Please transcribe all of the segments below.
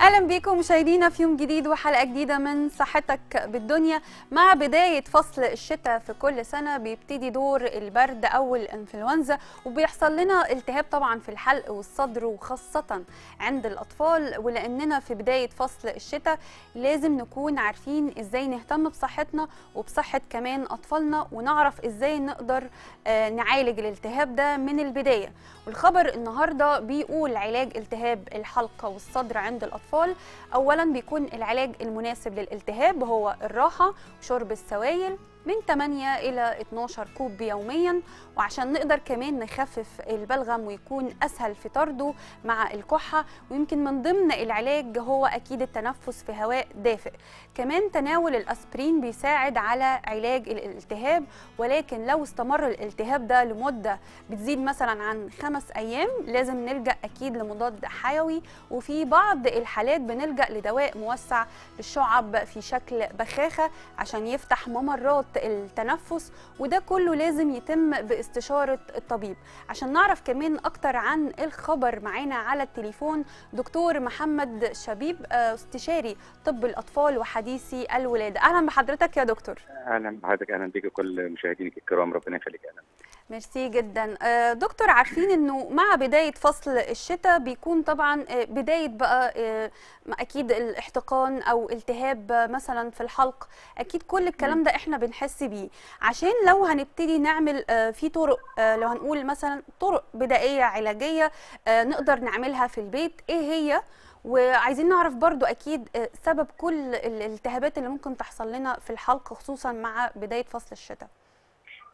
اهلا بيكم مشاهدينا في يوم جديد وحلقه جديده من صحتك بالدنيا مع بدايه فصل الشتاء في كل سنه بيبتدي دور البرد او الانفلونزا وبيحصل لنا التهاب طبعا في الحلق والصدر وخاصه عند الاطفال ولاننا في بدايه فصل الشتاء لازم نكون عارفين ازاي نهتم بصحتنا وبصحه كمان اطفالنا ونعرف ازاي نقدر آه، نعالج الالتهاب ده من البدايه والخبر النهارده بيقول علاج التهاب الحلقه والصدر عند الاطفال الاطفال اولا بيكون العلاج المناسب للالتهاب هو الراحه وشرب السوائل من 8 إلى 12 كوب يوميا وعشان نقدر كمان نخفف البلغم ويكون أسهل في طرده مع الكحة ويمكن من ضمن العلاج هو أكيد التنفس في هواء دافئ كمان تناول الأسبرين بيساعد على علاج الالتهاب ولكن لو استمر الالتهاب ده لمدة بتزيد مثلا عن خمس أيام لازم نلجأ أكيد لمضاد حيوي وفي بعض الحالات بنلجأ لدواء موسع للشعب في شكل بخاخة عشان يفتح ممرات التنفس وده كله لازم يتم باستشارة الطبيب عشان نعرف كمان أكتر عن الخبر معانا على التليفون دكتور محمد شبيب آه، استشاري طب الأطفال وحديثي الولادة أهلا بحضرتك يا دكتور أهلا بحضرتك أهلا بيك كل مشاهدينك الكرام ربنا يخليك أهلا ميرسي جدا آه، دكتور عارفين انه مع بدايه فصل الشتاء بيكون طبعا آه، بدايه بقى آه، اكيد الاحتقان او التهاب مثلا في الحلق اكيد كل الكلام ده احنا بنحس بيه عشان لو هنبتدي نعمل في طرق لو هنقول مثلا طرق بدائيه علاجيه نقدر نعملها في البيت ايه هي وعايزين نعرف برضو اكيد سبب كل الالتهابات اللي ممكن تحصل لنا في الحلق خصوصا مع بدايه فصل الشتاء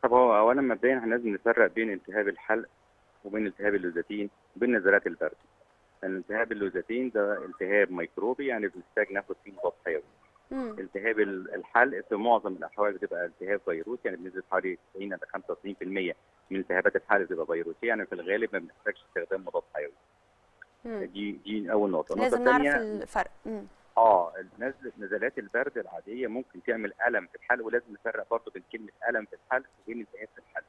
طب هو اولا مبدئيا احنا لازم نفرق بين التهاب الحلق وبين التهاب اللوزاتين وبين نزلات البرد. التهاب اللوزاتين ده التهاب ميكروبي يعني بنحتاج ناخد فيه مضاد حيوي. التهاب الحلق في معظم الاحوال بتبقى التهاب فيروسي يعني بنسبه حوالي 90 الى 95% من التهابات الحلق بتبقى فيروسيه يعني في الغالب ما بنحتاجش استخدام مضاد حيوي. دي دي اول نقطه، النقطه الثانيه لازم نعرف الفرق. مم. اه نزلات البرد العاديه ممكن تعمل الم في الحلق ولازم نفرق برضه بين كلمه الم في الحلق وبين التهاب في الحلق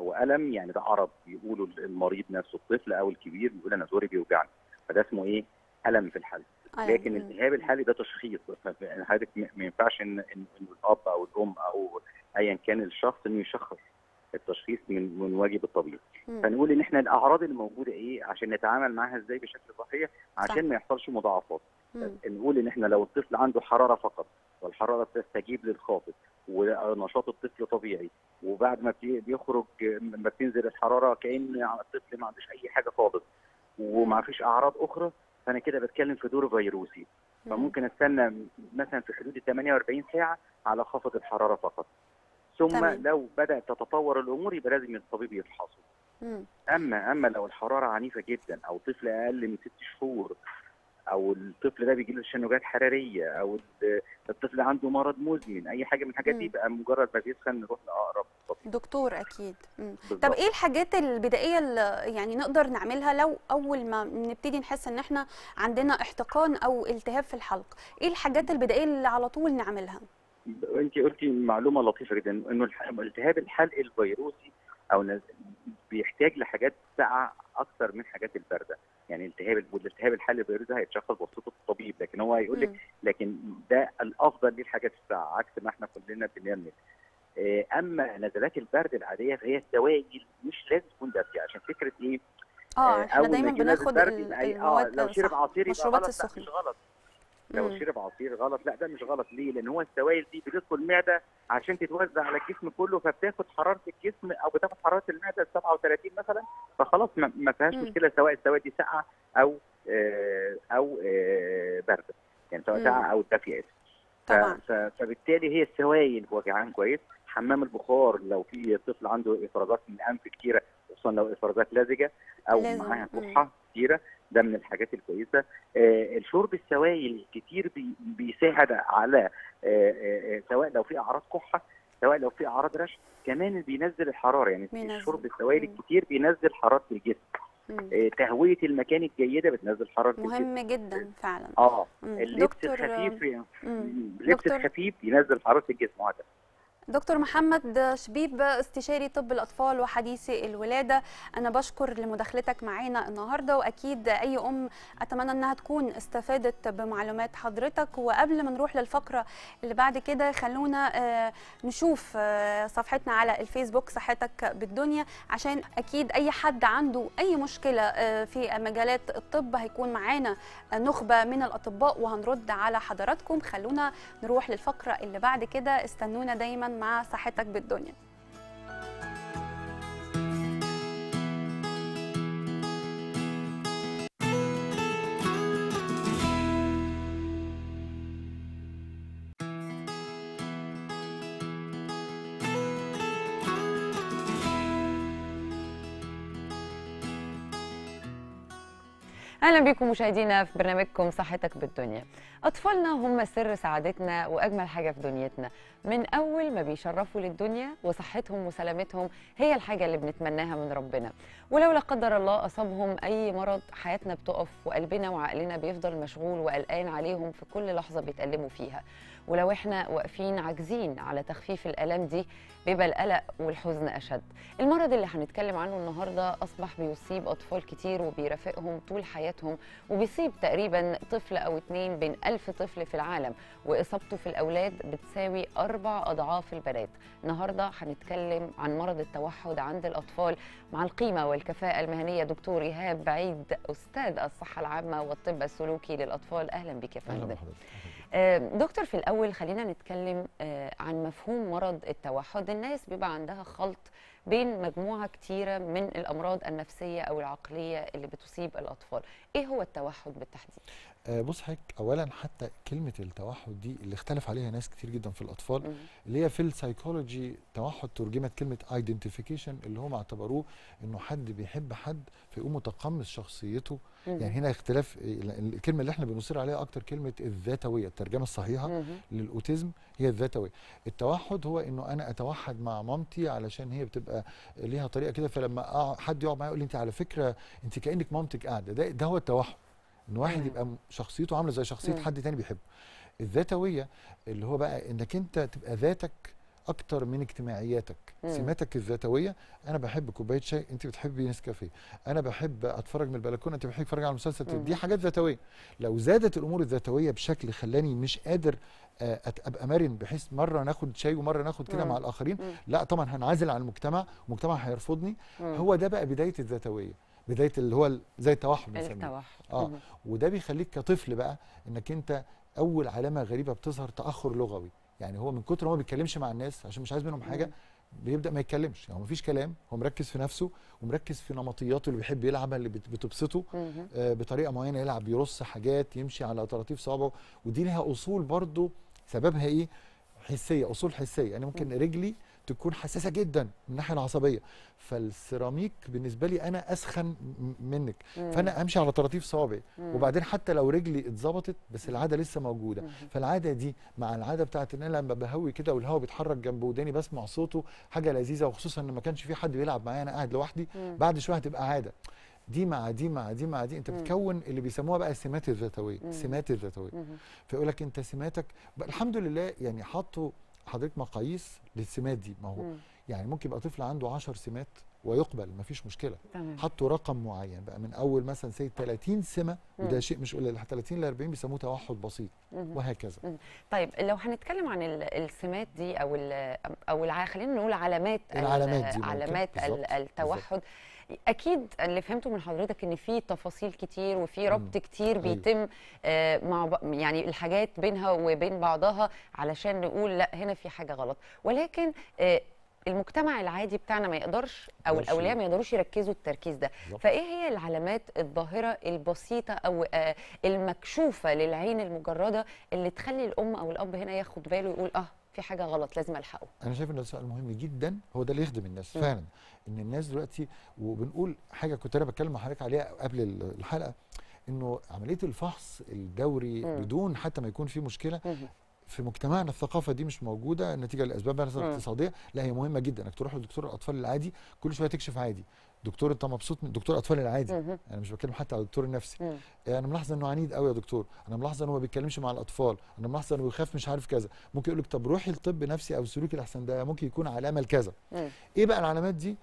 هو الم يعني ده عرض بيقولوا المريض نفسه الطفل او الكبير بيقول انا زوري بيوجعني فده اسمه ايه الم في الحلق أيوة. لكن التهاب الحلق ده تشخيص يعني حضرتك ما ينفعش ان الاب او الام او ايا كان الشخص انه يشخص التشخيص من من واجب الطبيب فنقول ان احنا الاعراض اللي موجوده ايه عشان نتعامل معاها ازاي بشكل صحيح عشان ما يحصلش مضاعفات نقول ان احنا لو الطفل عنده حراره فقط والحراره بتستجيب للخافض ونشاط الطفل طبيعي وبعد ما بيخرج ما بتنزل الحراره كان الطفل ما عندوش اي حاجه خالص وما فيش اعراض اخرى فانا كده بتكلم في دور فيروسي فممكن استنى مثلا في حدود 48 ساعه على خفض الحراره فقط ثم تمام. لو بدات تتطور الامور يبقى لازم الطبيب يفحصه اما اما لو الحراره عنيفه جدا او طفل اقل من ست شهور او الطفل ده بيجي له تشنجات حراريه او الطفل عنده مرض مزمن اي حاجه من الحاجات دي يبقى مجرد ما بيسخن نروح لاقرب دكتور اكيد طب ايه الحاجات البدائيه اللي يعني نقدر نعملها لو اول ما نبتدي نحس ان احنا عندنا احتقان او التهاب في الحلق ايه الحاجات البدائيه اللي على طول نعملها انت قلتي معلومه لطيفه جدا انه التهاب الحلق الفيروسي او بيحتاج لحاجات ساقعه اكثر من حاجات البارده يعني التهاب والالتهاب الحالي البيروزي ده هيتشخص بواسطه الطبيب لكن هو هيقول لك لكن ده الافضل للحاجات الساقعه عكس ما احنا كلنا بنعمل آه، اما نزلات البرد العاديه فهي سوائل مش لازم تكون دافيه عشان فكره ايه اه, آه، احنا دايما بناخد إيه؟ آه، المواد آه لو شرب عصير السخنه غلط لو شرب عصير غلط لا ده مش غلط ليه؟ لان هو السوائل دي بتدخل المعده عشان تتوزع على الجسم كله فبتاخد حراره الجسم او بتاخد حراره المعده 37 مثلا فخلاص ما فيهاش مشكله سواء السوائل دي ساقعه او آه او آه بارده يعني سواء ساقعه او دافيه فبالتالي هي السوائل هو جعان كويس حمام البخار لو في طفل عنده افرازات من الانف كتيره خصوصا لو افرازات لزجه او معاها كحه كتيره ده من الحاجات الكويسه آه، الشرب السوائل كتير بيساعد على آه، آه، سواء لو في اعراض كحه سواء لو في اعراض رش كمان بينزل الحراره يعني الشرب السوائل الكتير بينزل حراره الجسم تهويه المكان الجيده بتنزل حراره مهم جدا فعلا اه اللبس الخفيف اللبس الخفيف ينزل حراره الجسم وهكذا دكتور محمد شبيب استشاري طب الاطفال وحديثي الولاده انا بشكر لمداخلتك معانا النهارده واكيد اي ام اتمنى انها تكون استفادت بمعلومات حضرتك وقبل ما نروح للفقره اللي بعد كده خلونا آه، نشوف آه، صفحتنا على الفيسبوك صحتك بالدنيا عشان اكيد اي حد عنده اي مشكله آه، في مجالات الطب هيكون معانا نخبه من الاطباء وهنرد على حضراتكم خلونا نروح للفقره اللي بعد كده استنونا دايما مع صحتك بالدنيا اهلا بكم مشاهدينا في برنامجكم صحتك بالدنيا اطفالنا هم سر سعادتنا واجمل حاجه في دنيتنا من اول ما بيشرفوا للدنيا وصحتهم وسلامتهم هي الحاجه اللي بنتمناها من ربنا ولو لا قدر الله اصابهم اي مرض حياتنا بتقف وقلبنا وعقلنا بيفضل مشغول وقلقان عليهم في كل لحظه بيتالموا فيها ولو احنا واقفين عاجزين على تخفيف الالام دي بيبقى القلق والحزن اشد المرض اللي هنتكلم عنه النهارده اصبح بيصيب اطفال كتير وبيرافقهم طول حياتهم وبيصيب تقريبا طفل او اتنين بين ألف طفل في العالم واصابته في الاولاد بتساوي اربع اضعاف البنات النهارده هنتكلم عن مرض التوحد عند الاطفال مع القيمه والكفاءه المهنيه دكتور ايهاب بعيد استاذ الصحه العامه والطب السلوكي للاطفال اهلا بك يا فندم آه، دكتور في الاول خلينا نتكلم آه، عن مفهوم مرض التوحد الناس بيبقى عندها خلط بين مجموعه كتيره من الامراض النفسيه او العقليه اللي بتصيب الاطفال ايه هو التوحد بالتحديد آه، بص حضرتك اولا حتى كلمه التوحد دي اللي اختلف عليها ناس كتير جدا في الاطفال م -م. اللي هي في السايكولوجي توحد ترجمت كلمه ايدنتيفيكيشن اللي هم اعتبروه انه حد بيحب حد فيقوم متقمص شخصيته يعني هنا اختلاف إيه، الكلمه اللي احنا بنصير عليها اكتر كلمه الذاتويه الترجمه الصحيحه للاوتيزم هي الذاتويه التوحد هو انه انا اتوحد مع مامتي علشان هي بتبقى ليها طريقه كده فلما حد يقعد معايا يقول لي انت على فكره انت كانك مامتك قاعده ده, ده هو التوحد ان واحد يبقى شخصيته عامله زي شخصيه حد تاني بيحبه الذاتويه اللي هو بقى انك انت تبقى ذاتك اكتر من اجتماعياتك مم. سماتك الذاتويه انا بحب كوبايه شاي انت بتحبي نسكافيه انا بحب اتفرج من البلكونه انت بتحبي تتفرج على مم. دي حاجات ذاتويه لو زادت الامور الذاتويه بشكل خلاني مش قادر آه، ابقى مرن بحيث مره ناخد شاي ومره ناخد كده مع الاخرين مم. لا طبعا هنعزل عن المجتمع المجتمع هيرفضني مم. هو ده بقى بدايه الذاتويه بدايه اللي هو زي التوحد التوحد اه وده بيخليك كطفل بقى انك انت اول علامه غريبه بتظهر تاخر لغوي يعني هو من كتر ما بيتكلمش مع الناس عشان مش عايز منهم حاجه بيبدا ما يتكلمش يعني مفيش كلام هو مركز في نفسه ومركز في نمطياته اللي بيحب يلعبها اللي بتبسطه آه بطريقه معينه يلعب يرص حاجات يمشي على طراطيف صوابعه ودي لها اصول برضه سببها ايه حسيه اصول حسيه يعني ممكن رجلي تكون حساسه جدا من الناحيه العصبيه فالسيراميك بالنسبه لي انا اسخن منك مم. فانا امشي على طراطيف صوابعي وبعدين حتى لو رجلي اتظبطت بس العاده لسه موجوده مم. فالعاده دي مع العاده بتاعت ان انا لما بهوي كده والهواء بيتحرك جنب وداني بسمع صوته حاجه لذيذه وخصوصا ان ما كانش في حد بيلعب معايا انا قاعد لوحدي مم. بعد شويه هتبقى عاده دي مع دي مع دي مع دي انت بتكون اللي بيسموها بقى السمات الذاتويه السمات الذاتويه فيقول لك انت سماتك الحمد لله يعني حاطه حضرتك مقاييس للسمات دي ما هو مم. يعني ممكن يبقى طفل عنده 10 سمات ويقبل ما فيش مشكله تمام. حطوا رقم معين بقى من اول مثلا سي 30 سمه مم. وده شيء مش قليل 30 ل 40 بيسموه توحد بسيط مم. وهكذا مم. طيب لو هنتكلم عن السمات دي او او خلينا نقول علامات العلامات دي علامات التوحد بالزبط. اكيد اللي فهمته من حضرتك ان في تفاصيل كتير وفي ربط كتير بيتم آه، مع يعني الحاجات بينها وبين بعضها علشان نقول لا هنا في حاجه غلط ولكن آه، المجتمع العادي بتاعنا ما يقدرش او الاولياء ما يقدروش يركزوا التركيز ده فايه هي العلامات الظاهره البسيطه او آه، المكشوفه للعين المجرده اللي تخلي الام او الاب هنا ياخد باله ويقول اه في حاجه غلط لازم الحقه انا شايف ان ده سؤال مهم جدا هو ده اللي يخدم الناس م. فعلا ان الناس دلوقتي وبنقول حاجه كنت انا بتكلم مع حضرتك عليها قبل الحلقه انه عمليه الفحص الدوري م. بدون حتى ما يكون في مشكله م. في مجتمعنا الثقافه دي مش موجوده نتيجه لاسباب مثلا اقتصاديه لا هي مهمه جدا انك تروح لدكتور الاطفال العادي كل شويه تكشف عادي دكتور انت مبسوط من دكتور اطفال العادي انا يعني مش بتكلم حتى على الدكتور النفسي انا ملاحظه انه عنيد قوي يا دكتور انا ملاحظه انه ما بيتكلمش مع الاطفال انا ملاحظه انه بيخاف مش عارف كذا ممكن يقول لك طب روحي لطب نفسي او سلوكي الاحسن ده ممكن يكون علامه لكذا ايه بقى العلامات دي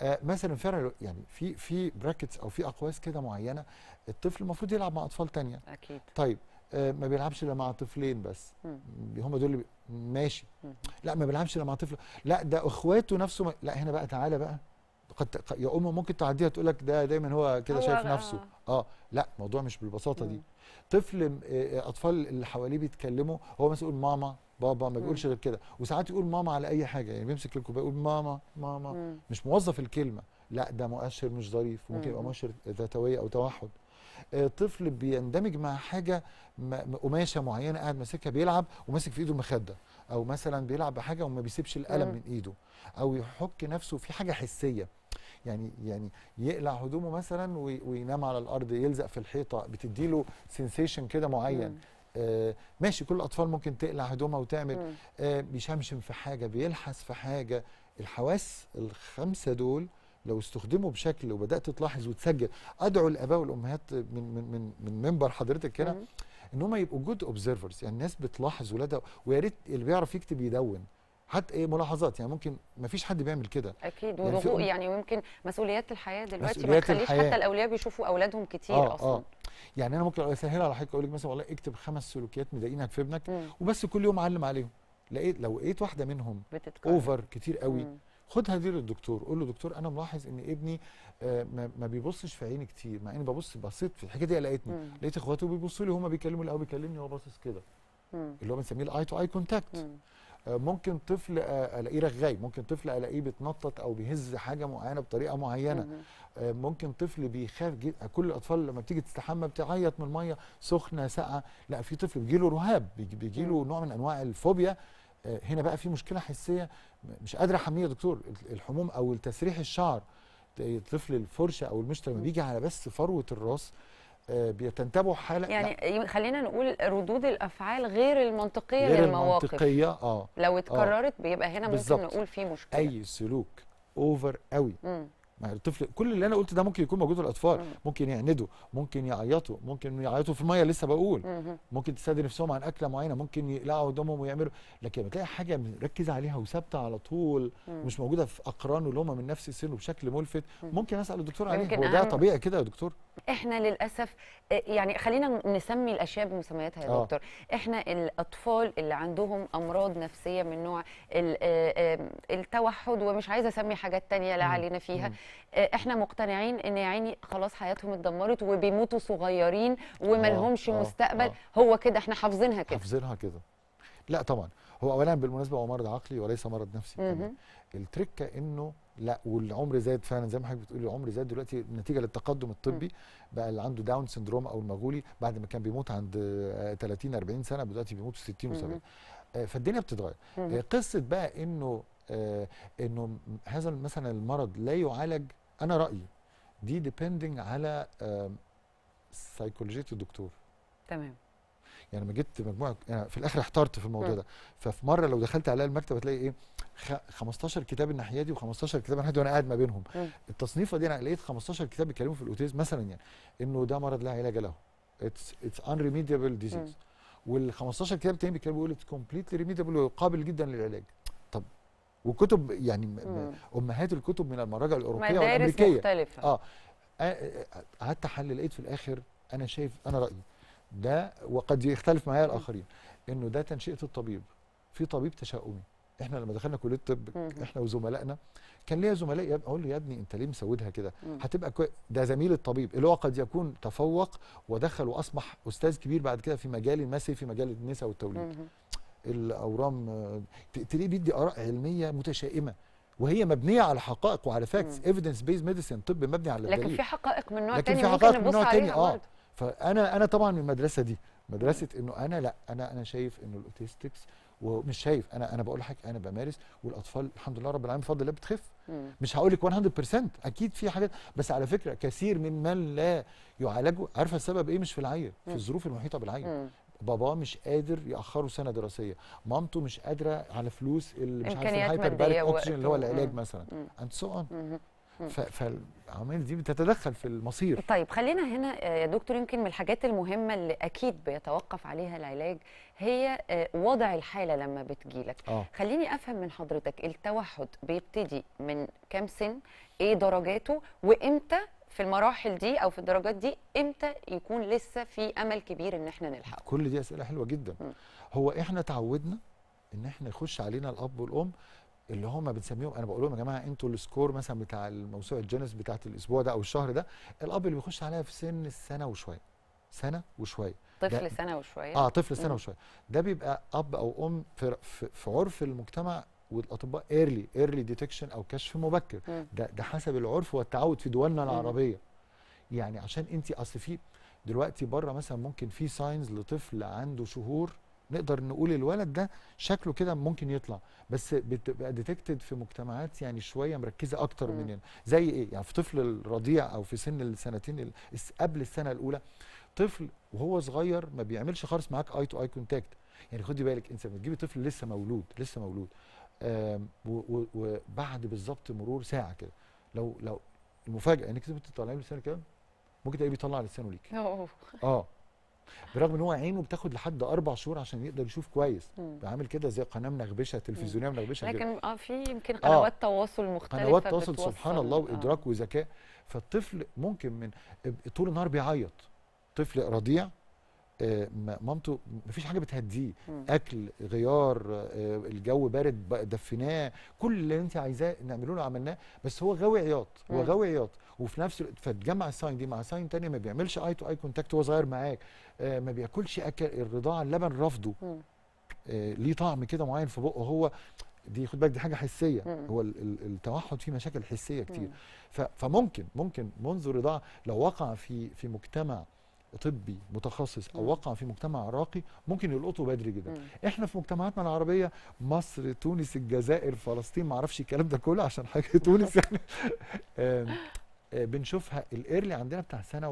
آه مثلا فعلا يعني في في براكتس او في اقواس كده معينه الطفل المفروض يلعب مع اطفال تانية اكيد طيب آه ما بيلعبش الا مع طفلين بس هم دول اللي ماشي لا ما بيلعبش الا مع طفل لا ده اخواته نفسه ما لا هنا بقى تعالى بقى قد يا ام ممكن تعديها تقول لك ده دايما هو كده شايف نفسه اه, آه، لا الموضوع مش بالبساطه دي طفل آه، آه، اطفال اللي حواليه بيتكلموا هو مثلا يقول ماما بابا ما بيقولش غير كده وساعات يقول ماما على اي حاجه يعني بيمسك الكوبايه يقول ماما ماما مش موظف الكلمه لا ده مؤشر مش ظريف وممكن يبقى مؤشر ذاتويه او توحد آه، طفل بيندمج مع حاجه قماشه معينه قاعد ماسكها بيلعب وماسك في ايده المخده او مثلا بيلعب بحاجه وما بيسيبش القلم من ايده او يحك نفسه في حاجه حسيه يعني يعني يقلع هدومه مثلا وينام على الارض يلزق في الحيطه بتدي له سنسيشن كده معين آه ماشي كل الاطفال ممكن تقلع هدومها وتعمل آه بيشمشم في حاجه بيلحس في حاجه الحواس الخمسه دول لو استخدموا بشكل وبدات تلاحظ وتسجل ادعو الاباء والامهات من من من, من منبر حضرتك هنا ان هم يبقوا جود اوبزرفرز يعني الناس بتلاحظ ولادها ويا ريت اللي بيعرف يكتب يدون حتى ايه ملاحظات يعني ممكن ما فيش حد بيعمل كده اكيد يعني, في... يعني ويمكن مسؤوليات الحياه دلوقتي مسؤوليات ما تخليش حتى الاولياء بيشوفوا اولادهم كتير آه اصلا آه. يعني انا ممكن اسهلها على حضرتك اقول لك مثلا والله اكتب خمس سلوكيات مضايقينك في ابنك مم. وبس كل يوم علم عليهم لقيت لو لقيت واحده منهم بتتكرر. اوفر كتير قوي مم. خدها دي للدكتور قول له دكتور انا ملاحظ ان ابني آه، ما بيبصش في عيني كتير مع اني ببص بصيت في الحكايه دي لقيتني لقيت اخواته بيبصوا لي هما بيكلموا الاول بيكلمني وهو باصص كده اللي هو بنسميه الاي تو اي كونتاكت ممكن طفل آه، الاقيه رغاي ممكن طفل الاقيه بيتنطط او بيهز حاجه معينه بطريقه معينه آه، ممكن طفل بيخاف كل الاطفال لما بتيجي تستحمى بتعيط من الميه سخنه ساقعه لا في طفل بيجيله رهاب بيجيله نوع من انواع الفوبيا هنا بقى في مشكله حسيه مش قادره احميه يا دكتور الحموم او التسريح الشعر طفل الفرشه او المشط لما بيجي على بس فروه الراس آه، بيتنتبه حاله يعني لا. خلينا نقول ردود الافعال غير المنطقيه غير للمواقف المنطقيه اه لو آه. اتكررت آه. بيبقى هنا بالزبط. ممكن نقول في مشكله اي سلوك اوفر قوي مم. ما الطفل كل اللي انا قلت ده ممكن يكون موجود في الاطفال ممكن يعندوا ممكن يعيطوا ممكن يعيطوا في الميه لسه بقول ممكن تستدعي نفسهم عن اكله معينه ممكن يقلعوا هدومهم ويعملوا لكن لما تلاقي حاجه مركزه عليها وثابته على طول مش موجوده في اقرانه اللي هم من نفس السن وبشكل ملفت ممكن اسال الدكتور عليه هو ده طبيعي كده يا دكتور احنا للاسف آه، يعني خلينا نسمي الاشياء بمسمياتها يا آه. دكتور احنا الاطفال اللي عندهم امراض نفسيه من نوع آه، التوحد ومش عايزه اسمي حاجات ثانيه لا علينا فيها مم. آه، احنا مقتنعين ان يا عيني خلاص حياتهم اتدمرت وبيموتوا صغيرين وما لهمش آه، آه، مستقبل آه. هو كده احنا حافظينها كده حافظينها كده لا طبعا هو اولا بالمناسبه هو مرض عقلي وليس مرض نفسي التركه انه لا والعمر زاد فعلا زي ما حضرتك بتقولي العمر زاد دلوقتي نتيجه للتقدم الطبي بقى اللي عنده داون سندروم او المغولي بعد ما كان بيموت عند 30 40 سنه دلوقتي بيموتوا 60 و70 فالدنيا بتتغير قصه بقى انه آه، انه هذا مثلا المرض لا يعالج انا رايي دي ديبندنج على سيكولوجيه الدكتور تمام يعني لما جبت مجموعه يعني في الاخر احترت في الموضوع م. ده ففي مره لو دخلت عليها المكتب هتلاقي ايه 15 كتاب الناحيه دي و15 كتاب الناحيه دي وانا قاعد ما بينهم م. التصنيفه دي انا لقيت 15 كتاب بيتكلموا في الاوتيز مثلا يعني انه ده مرض لا علاج له اتس اتس ان ريميديبل ديزيز وال 15 كتاب التانيين بيتكلموا يقول اتس كومبليتلي ريميديبل وقابل جدا للعلاج وكتب يعني مم. امهات الكتب من المراجع الاوروبيه والامريكيه مدارس مختلفه اه قعدت احلل لقيت في الاخر انا شايف انا رايي ده وقد يختلف معايا الاخرين انه ده تنشئه الطبيب في طبيب تشاؤمي احنا لما دخلنا كليه الطب احنا وزملائنا كان ليا زملاء اقول له يا ابني انت ليه مسودها كده هتبقى كوي... ده زميل الطبيب اللي هو قد يكون تفوق ودخل واصبح استاذ كبير بعد كده في مجال المسي في مجال النساء والتوليد الاورام آه، تلاقيه بيدي اراء علميه متشائمه وهي مبنيه على حقائق وعلى فاكتس ايفيدنس بيز ميديسن طب مبني على الدليل لكن في حقائق من نوع لكن تاني في حقائق من نوع تاني اه فانا انا طبعا من المدرسه دي مدرسه انه انا لا انا انا شايف انه الاوتيستكس ومش شايف انا انا بقول لحضرتك انا بمارس والاطفال الحمد لله رب العالمين بفضل الله بتخف مم. مش هقول لك 100% اكيد في حاجات بس على فكره كثير من من لا يعالجوا عارفه السبب ايه مش في العيل في الظروف المحيطه بالعيل باباه مش قادر ياخره سنه دراسيه مامته مش قادره على فلوس اللي مش عارف الهايبر باريك اوكسجين اللي هو العلاج مثلا اند سو اون فالعوامل دي بتتدخل في المصير طيب خلينا هنا آه، يا دكتور يمكن من الحاجات المهمه اللي اكيد بيتوقف عليها العلاج هي آه، وضع الحاله لما بتجيلك آه. خليني افهم من حضرتك التوحد بيبتدي من كام سن ايه درجاته وامتى في المراحل دي او في الدرجات دي امتى يكون لسه في امل كبير ان احنا نلحقه كل دي اسئله حلوه جدا م. هو احنا تعودنا ان احنا يخش علينا الاب والام اللي هم بنسميهم انا بقول لهم يا جماعه انتوا السكور مثلا بتاع الموسوعه الجينيس بتاعت الاسبوع ده او الشهر ده الاب اللي بيخش عليها في سن السنه وشويه سنه وشويه طفل سنه وشويه اه طفل سنه وشويه ده بيبقى اب او ام في, في عرف المجتمع والاطباء ايرلي ايرلي ديتكشن او كشف مبكر ده ده حسب العرف والتعود في دولنا العربيه يعني عشان انت اصل في دلوقتي بره مثلا ممكن في ساينز لطفل عنده شهور نقدر نقول الولد ده شكله كده ممكن يطلع بس بتبقى ديتكتد في مجتمعات يعني شويه مركزه اكتر مننا زي ايه يعني في طفل الرضيع او في سن السنتين قبل السنه الاولى طفل وهو صغير ما بيعملش خالص معاك اي تو اي كونتاكت يعني خدي بالك انت لما تجيبي طفل لسه مولود لسه مولود وبعد بالظبط مرور ساعه كده لو لو المفاجاه انك كنت بتطلع لي لسانه كام ممكن تلاقيه بيطلع لسانه ليك اه برغم ان هو عينه بتاخد لحد اربع شهور عشان يقدر يشوف كويس بعمل كده زي قناه منغبشه تلفزيونيه منغبشه لكن اه في يمكن آه. قنوات آه. تواصل مختلفه قنوات تواصل سبحان الله آه. وادراك آه. وذكاء فالطفل ممكن من طول النهار بيعيط طفل رضيع آه، مامته مفيش حاجه بتهديه اكل غيار آه، الجو بارد دفيناه كل اللي انت عايزاه نعمله له عملناه بس هو غاوي عياط هو غاوي عياط وفي نفس الوقت فتجمع الساين دي مع ساين ثانيه ما بيعملش اي تو اي كونتاكت وهو صغير معاك آه، ما بياكلش اكل الرضاعه اللبن رافضه ليه طعم كده معين في بقه هو دي خد بالك دي حاجه حسيه هو التوحد فيه مشاكل حسيه كتير فممكن ممكن منذ رضاعه لو وقع في في مجتمع طبي متخصص او وقع في مجتمع عراقي ممكن يلقطه بدري جدا مم. احنا في مجتمعاتنا العربيه مصر تونس الجزائر فلسطين ما اعرفش الكلام ده كله عشان حاجه تونس يعني آه، بنشوفها الايرلي عندنا بتاع سنه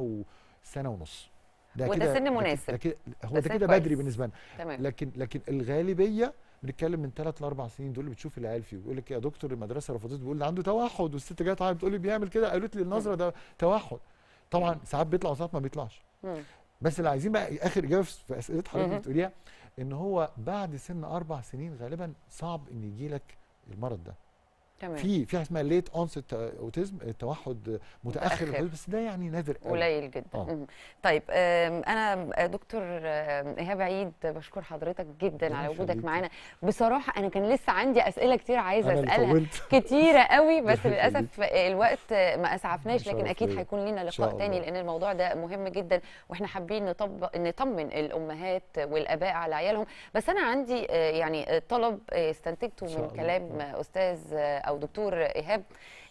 وسنه ونص ده وده سن مناسب ده هو ده كده بدري بالنسبه لنا لكن لكن الغالبيه بنتكلم من ثلاث لاربع سنين دول بتشوف العيال فيه ويقول لك يا دكتور المدرسه رفضت بيقول ده عنده توحد والست جايه تعالى بتقول لي بيعمل كده قالت لي النظره ده توحد طبعا ساعات بيطلع وساعات ما بيطلعش بس اللي عايزين بقى اخر اجابه في اسئله حضرتك بتقوليها ان هو بعد سن اربع سنين غالبا صعب ان يجي لك المرض ده تمام. في في حاجه اسمها ليت اونست اوتيزم التوحد متاخر, متأخر. بس ده يعني نادر قوي قليل جدا آه. طيب انا دكتور ايهاب عيد بشكر حضرتك جدا على وجودك معانا بصراحه انا كان لسه عندي اسئله كتير عايزه اسالها كتيره قوي بس للاسف الوقت ما اسعفناش لكن اكيد هيكون لينا لقاء تاني لان الموضوع ده مهم جدا واحنا حابين نطبق نطمن الامهات والاباء على عيالهم بس انا عندي آه، يعني طلب استنتجته من كلام آه. استاذ او دكتور ايهاب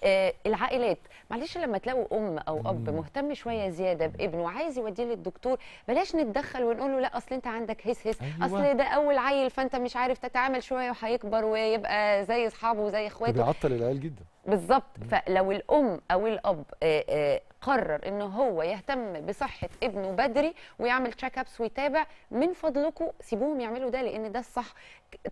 آه، العائلات معلش لما تلاقوا ام او اب مهتم شويه زياده بابنه وعايز يوديه للدكتور بلاش نتدخل ونقول له لا اصل انت عندك هس هس أيوة. اصل ده اول عيل فانت مش عارف تتعامل شويه وهيكبر ويبقى زي اصحابه وزي اخواته بيعطل العيال جدا بالظبط فلو الام او الاب آه، آه، قرر ان هو يهتم بصحه ابنه بدري ويعمل تشيك ابس ويتابع من فضلكم سيبوهم يعملوا ده لان ده الصح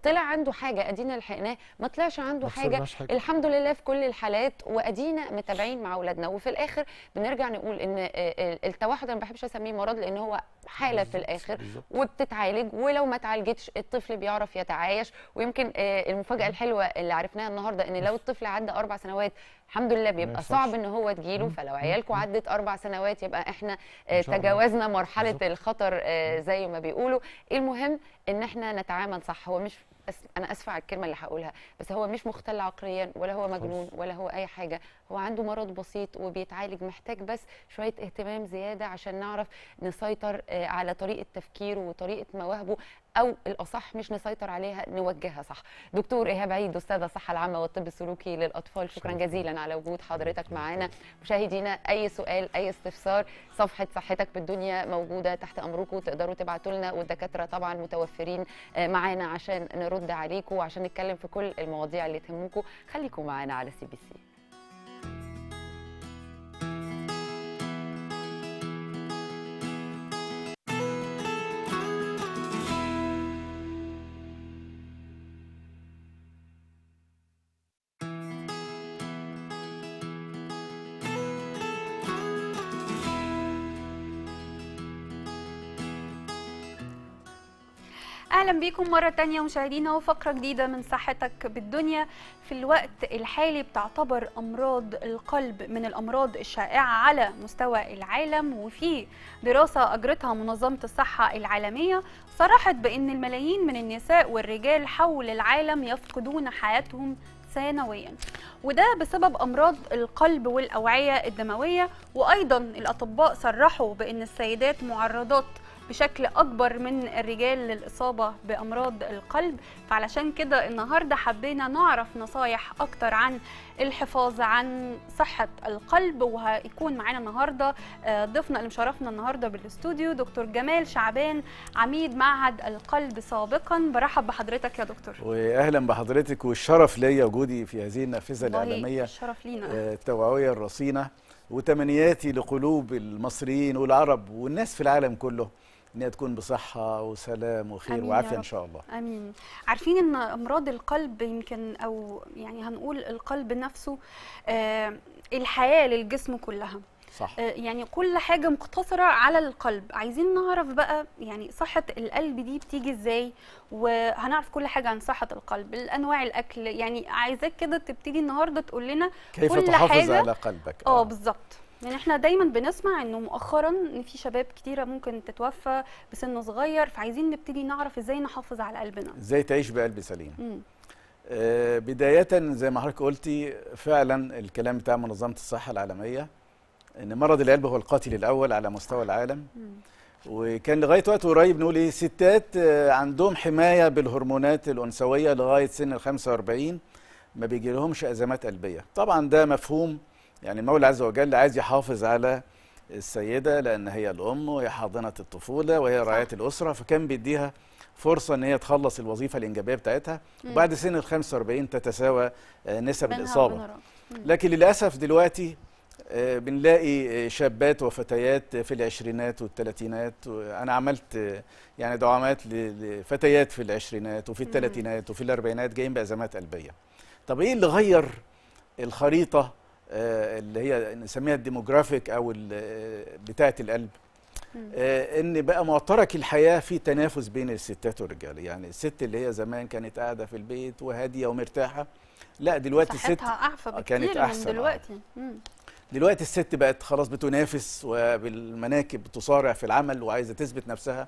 طلع عنده حاجه ادينا لحقناه ما طلعش عنده حاجة. حاجه الحمد لله في كل الحالات وادينا متابعين مع اولادنا وفي الاخر بنرجع نقول ان آه، آه، التوحد انا ما بحبش اسميه مرض لان هو حاله في الاخر وبتتعالج ولو ما اتعالجتش الطفل بيعرف يتعايش ويمكن آه، المفاجاه الحلوه اللي عرفناها النهارده ان لو الطفل عدى اربع سنوات الحمد لله بيبقى صعب ان هو تجيله فلو عيالكم عدت اربع سنوات يبقى احنا آه، تجاوزنا مرحله الخطر آه، زي ما بيقولوا المهم ان احنا نتعامل صح هو مش انا اسفه على الكلمه اللي هقولها بس هو مش مختل عقليا ولا هو مجنون ولا هو اي حاجه وعنده مرض بسيط وبيتعالج محتاج بس شويه اهتمام زياده عشان نعرف نسيطر آه، على طريقه تفكيره وطريقه مواهبه او الاصح مش نسيطر عليها نوجهها صح دكتور ايهاب عيد استاذ الصحه العامه والطب السلوكي للاطفال شكرا جزيلا على وجود حضرتك معانا مشاهدينا اي سؤال اي استفسار صفحه صحتك بالدنيا موجوده تحت امركم تقدروا تبعتوا لنا والدكاتره طبعا متوفرين آه، معانا عشان نرد عليكم وعشان نتكلم في كل المواضيع اللي تهمكم خليكم معانا على سي بي سي اهلا بيكم مره تانية مشاهدينا وفقره جديده من صحتك بالدنيا في الوقت الحالي بتعتبر امراض القلب من الامراض الشائعه على مستوى العالم وفي دراسه اجرتها منظمه الصحه العالميه صرحت بان الملايين من النساء والرجال حول العالم يفقدون حياتهم سنويا وده بسبب امراض القلب والاوعيه الدمويه وايضا الاطباء صرحوا بان السيدات معرضات بشكل اكبر من الرجال للاصابه بامراض القلب فعلشان كده النهارده حبينا نعرف نصايح اكتر عن الحفاظ عن صحه القلب وهيكون معانا النهارده آه، ضيفنا اللي مشرفنا النهارده بالاستوديو دكتور جمال شعبان عميد معهد القلب سابقا برحب بحضرتك يا دكتور واهلا بحضرتك والشرف ليا وجودي في هذه النافذه الاعلاميه الشرف لينا آه، التوعويه الرصينه وتمنياتي لقلوب المصريين والعرب والناس في العالم كله انها تكون بصحه وسلام وخير وعافيه ان شاء الله امين عارفين ان امراض القلب يمكن او يعني هنقول القلب نفسه آه الحياه للجسم كلها صح. آه، يعني كل حاجه مقتصره على القلب عايزين نعرف بقى يعني صحه القلب دي بتيجي ازاي وهنعرف كل حاجه عن صحه القلب انواع الاكل يعني عايزاك كده تبتدي النهارده تقول لنا كيف كل تحافظ حاجة على قلبك اه, آه. بالظبط يعني احنا دايما بنسمع انه مؤخرا ان في شباب كتيره ممكن تتوفى بسن صغير فعايزين نبتدي نعرف ازاي نحافظ على قلبنا ازاي تعيش بقلب سليم آه بدايه زي ما حضرتك قلتي فعلا الكلام بتاع منظمه الصحه العالميه ان مرض القلب هو القاتل الاول على مستوى العالم مم. وكان لغايه وقت قريب نقول ايه ستات آه، عندهم حمايه بالهرمونات الانثويه لغايه سن ال 45 ما بيجيلهمش ازمات قلبيه طبعا ده مفهوم يعني المولى عز وجل عايز يحافظ على السيدة لأن هي الأم وهي حاضنة الطفولة وهي رعاية الأسرة فكان بيديها فرصة أن هي تخلص الوظيفة الإنجابية بتاعتها وبعد سن ال 45 تتساوى آه، نسب الإصابة لكن للأسف دلوقتي آه، بنلاقي آه، شابات وفتيات في العشرينات والثلاثينات أنا عملت يعني دعامات لفتيات في العشرينات وفي الثلاثينات وفي الأربعينات جايين بأزمات قلبية طب إيه اللي غير الخريطة آه، اللي هي نسميها الديموغرافيك او آه، بتاعه القلب آه، ان بقى معترك الحياه في تنافس بين الستات والرجال يعني الست اللي هي زمان كانت قاعده في البيت وهاديه ومرتاحه لا دلوقتي الست كانت احسن من دلوقتي دلوقتي الست بقت خلاص بتنافس وبالمناكب بتصارع في العمل وعايزه تثبت نفسها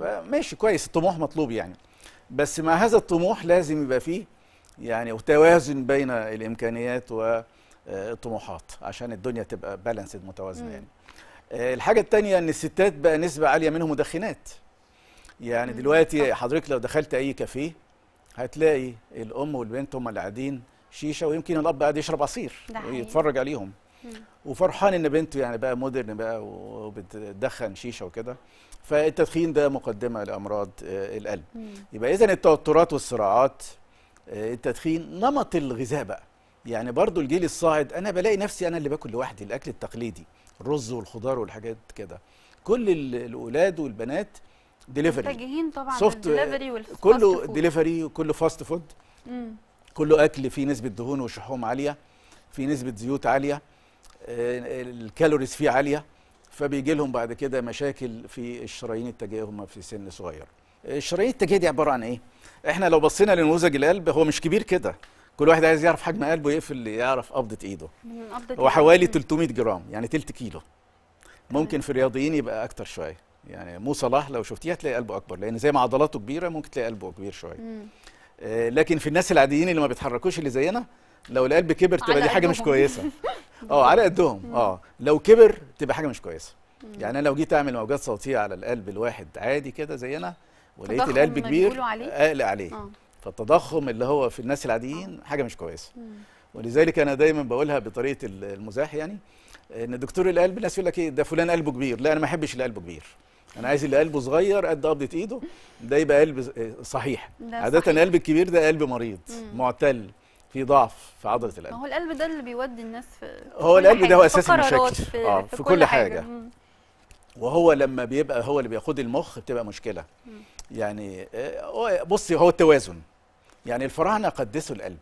فماشي كويس الطموح مطلوب يعني بس مع هذا الطموح لازم يبقى فيه يعني توازن بين الامكانيات و الطموحات آه، عشان الدنيا تبقى بالانسد متوازنه يعني آه، الحاجه الثانيه ان الستات بقى نسبه عاليه منهم مدخنات يعني دلوقتي حضرتك لو دخلت اي كافيه هتلاقي الام والبنت هم اللي قاعدين شيشه ويمكن الاب قاعد يشرب عصير ويتفرج عليهم وفرحان ان بنته يعني بقى مودرن بقى وبتدخن شيشه وكده فالتدخين ده مقدمه لامراض آه، القلب يبقى اذا التوترات والصراعات التدخين نمط الغذاء بقى يعني برضو الجيل الصاعد انا بلاقي نفسي انا اللي باكل لوحدي الاكل التقليدي الرز والخضار والحاجات كده كل الاولاد والبنات دليفري متجهين طبعا سوفت كله دليفري وكله فاست فود كله اكل فيه نسبه دهون وشحوم عاليه فيه نسبه زيوت عاليه آه، الكالوريز فيه عاليه فبيجي لهم بعد كده مشاكل في الشرايين التاجيه هم في سن صغير الشرايين التاجيه دي عباره عن ايه احنا لو بصينا لنموذج القلب هو مش كبير كده كل واحد عايز يعرف حجم قلبه يقفل يعرف قبضه ايده هو حوالي 300 جرام يعني تلت كيلو ممكن في الرياضيين يبقى اكتر شويه يعني مو صلاح لو شفتيه هتلاقي قلبه اكبر لان زي ما عضلاته كبيره ممكن تلاقي قلبه كبير شويه آه لكن في الناس العاديين اللي ما بيتحركوش اللي زينا لو القلب كبر تبقى دي حاجه مش كويسه اه على قدهم اه لو كبر تبقى حاجه مش كويسه يعني انا لو جيت اعمل موجات صوتيه على القلب الواحد عادي كده زينا ولقيت القلب كبير اقلق عليه, عليه. آه. فالتضخم اللي هو في الناس العاديين حاجه مش كويسه ولذلك انا دايما بقولها بطريقه المزاح يعني ان دكتور القلب الناس يقول لك ايه ده فلان قلبه كبير لا انا ما احبش اللي قلبه كبير انا عايز اللي قلبه صغير قد قبضه ايده ده يبقى قلب صحيح عاده القلب الكبير ده قلب مريض مم. معتل في ضعف في عضله القلب ما هو القلب ده اللي بيودي الناس في هو القلب حاجة. ده هو اساس المشاكل في, آه في, في كل, كل حاجه, حاجة. وهو لما بيبقى هو اللي بيقود المخ بتبقى مشكله مم. يعني آه، بصي هو التوازن يعني الفراعنه قدسوا القلب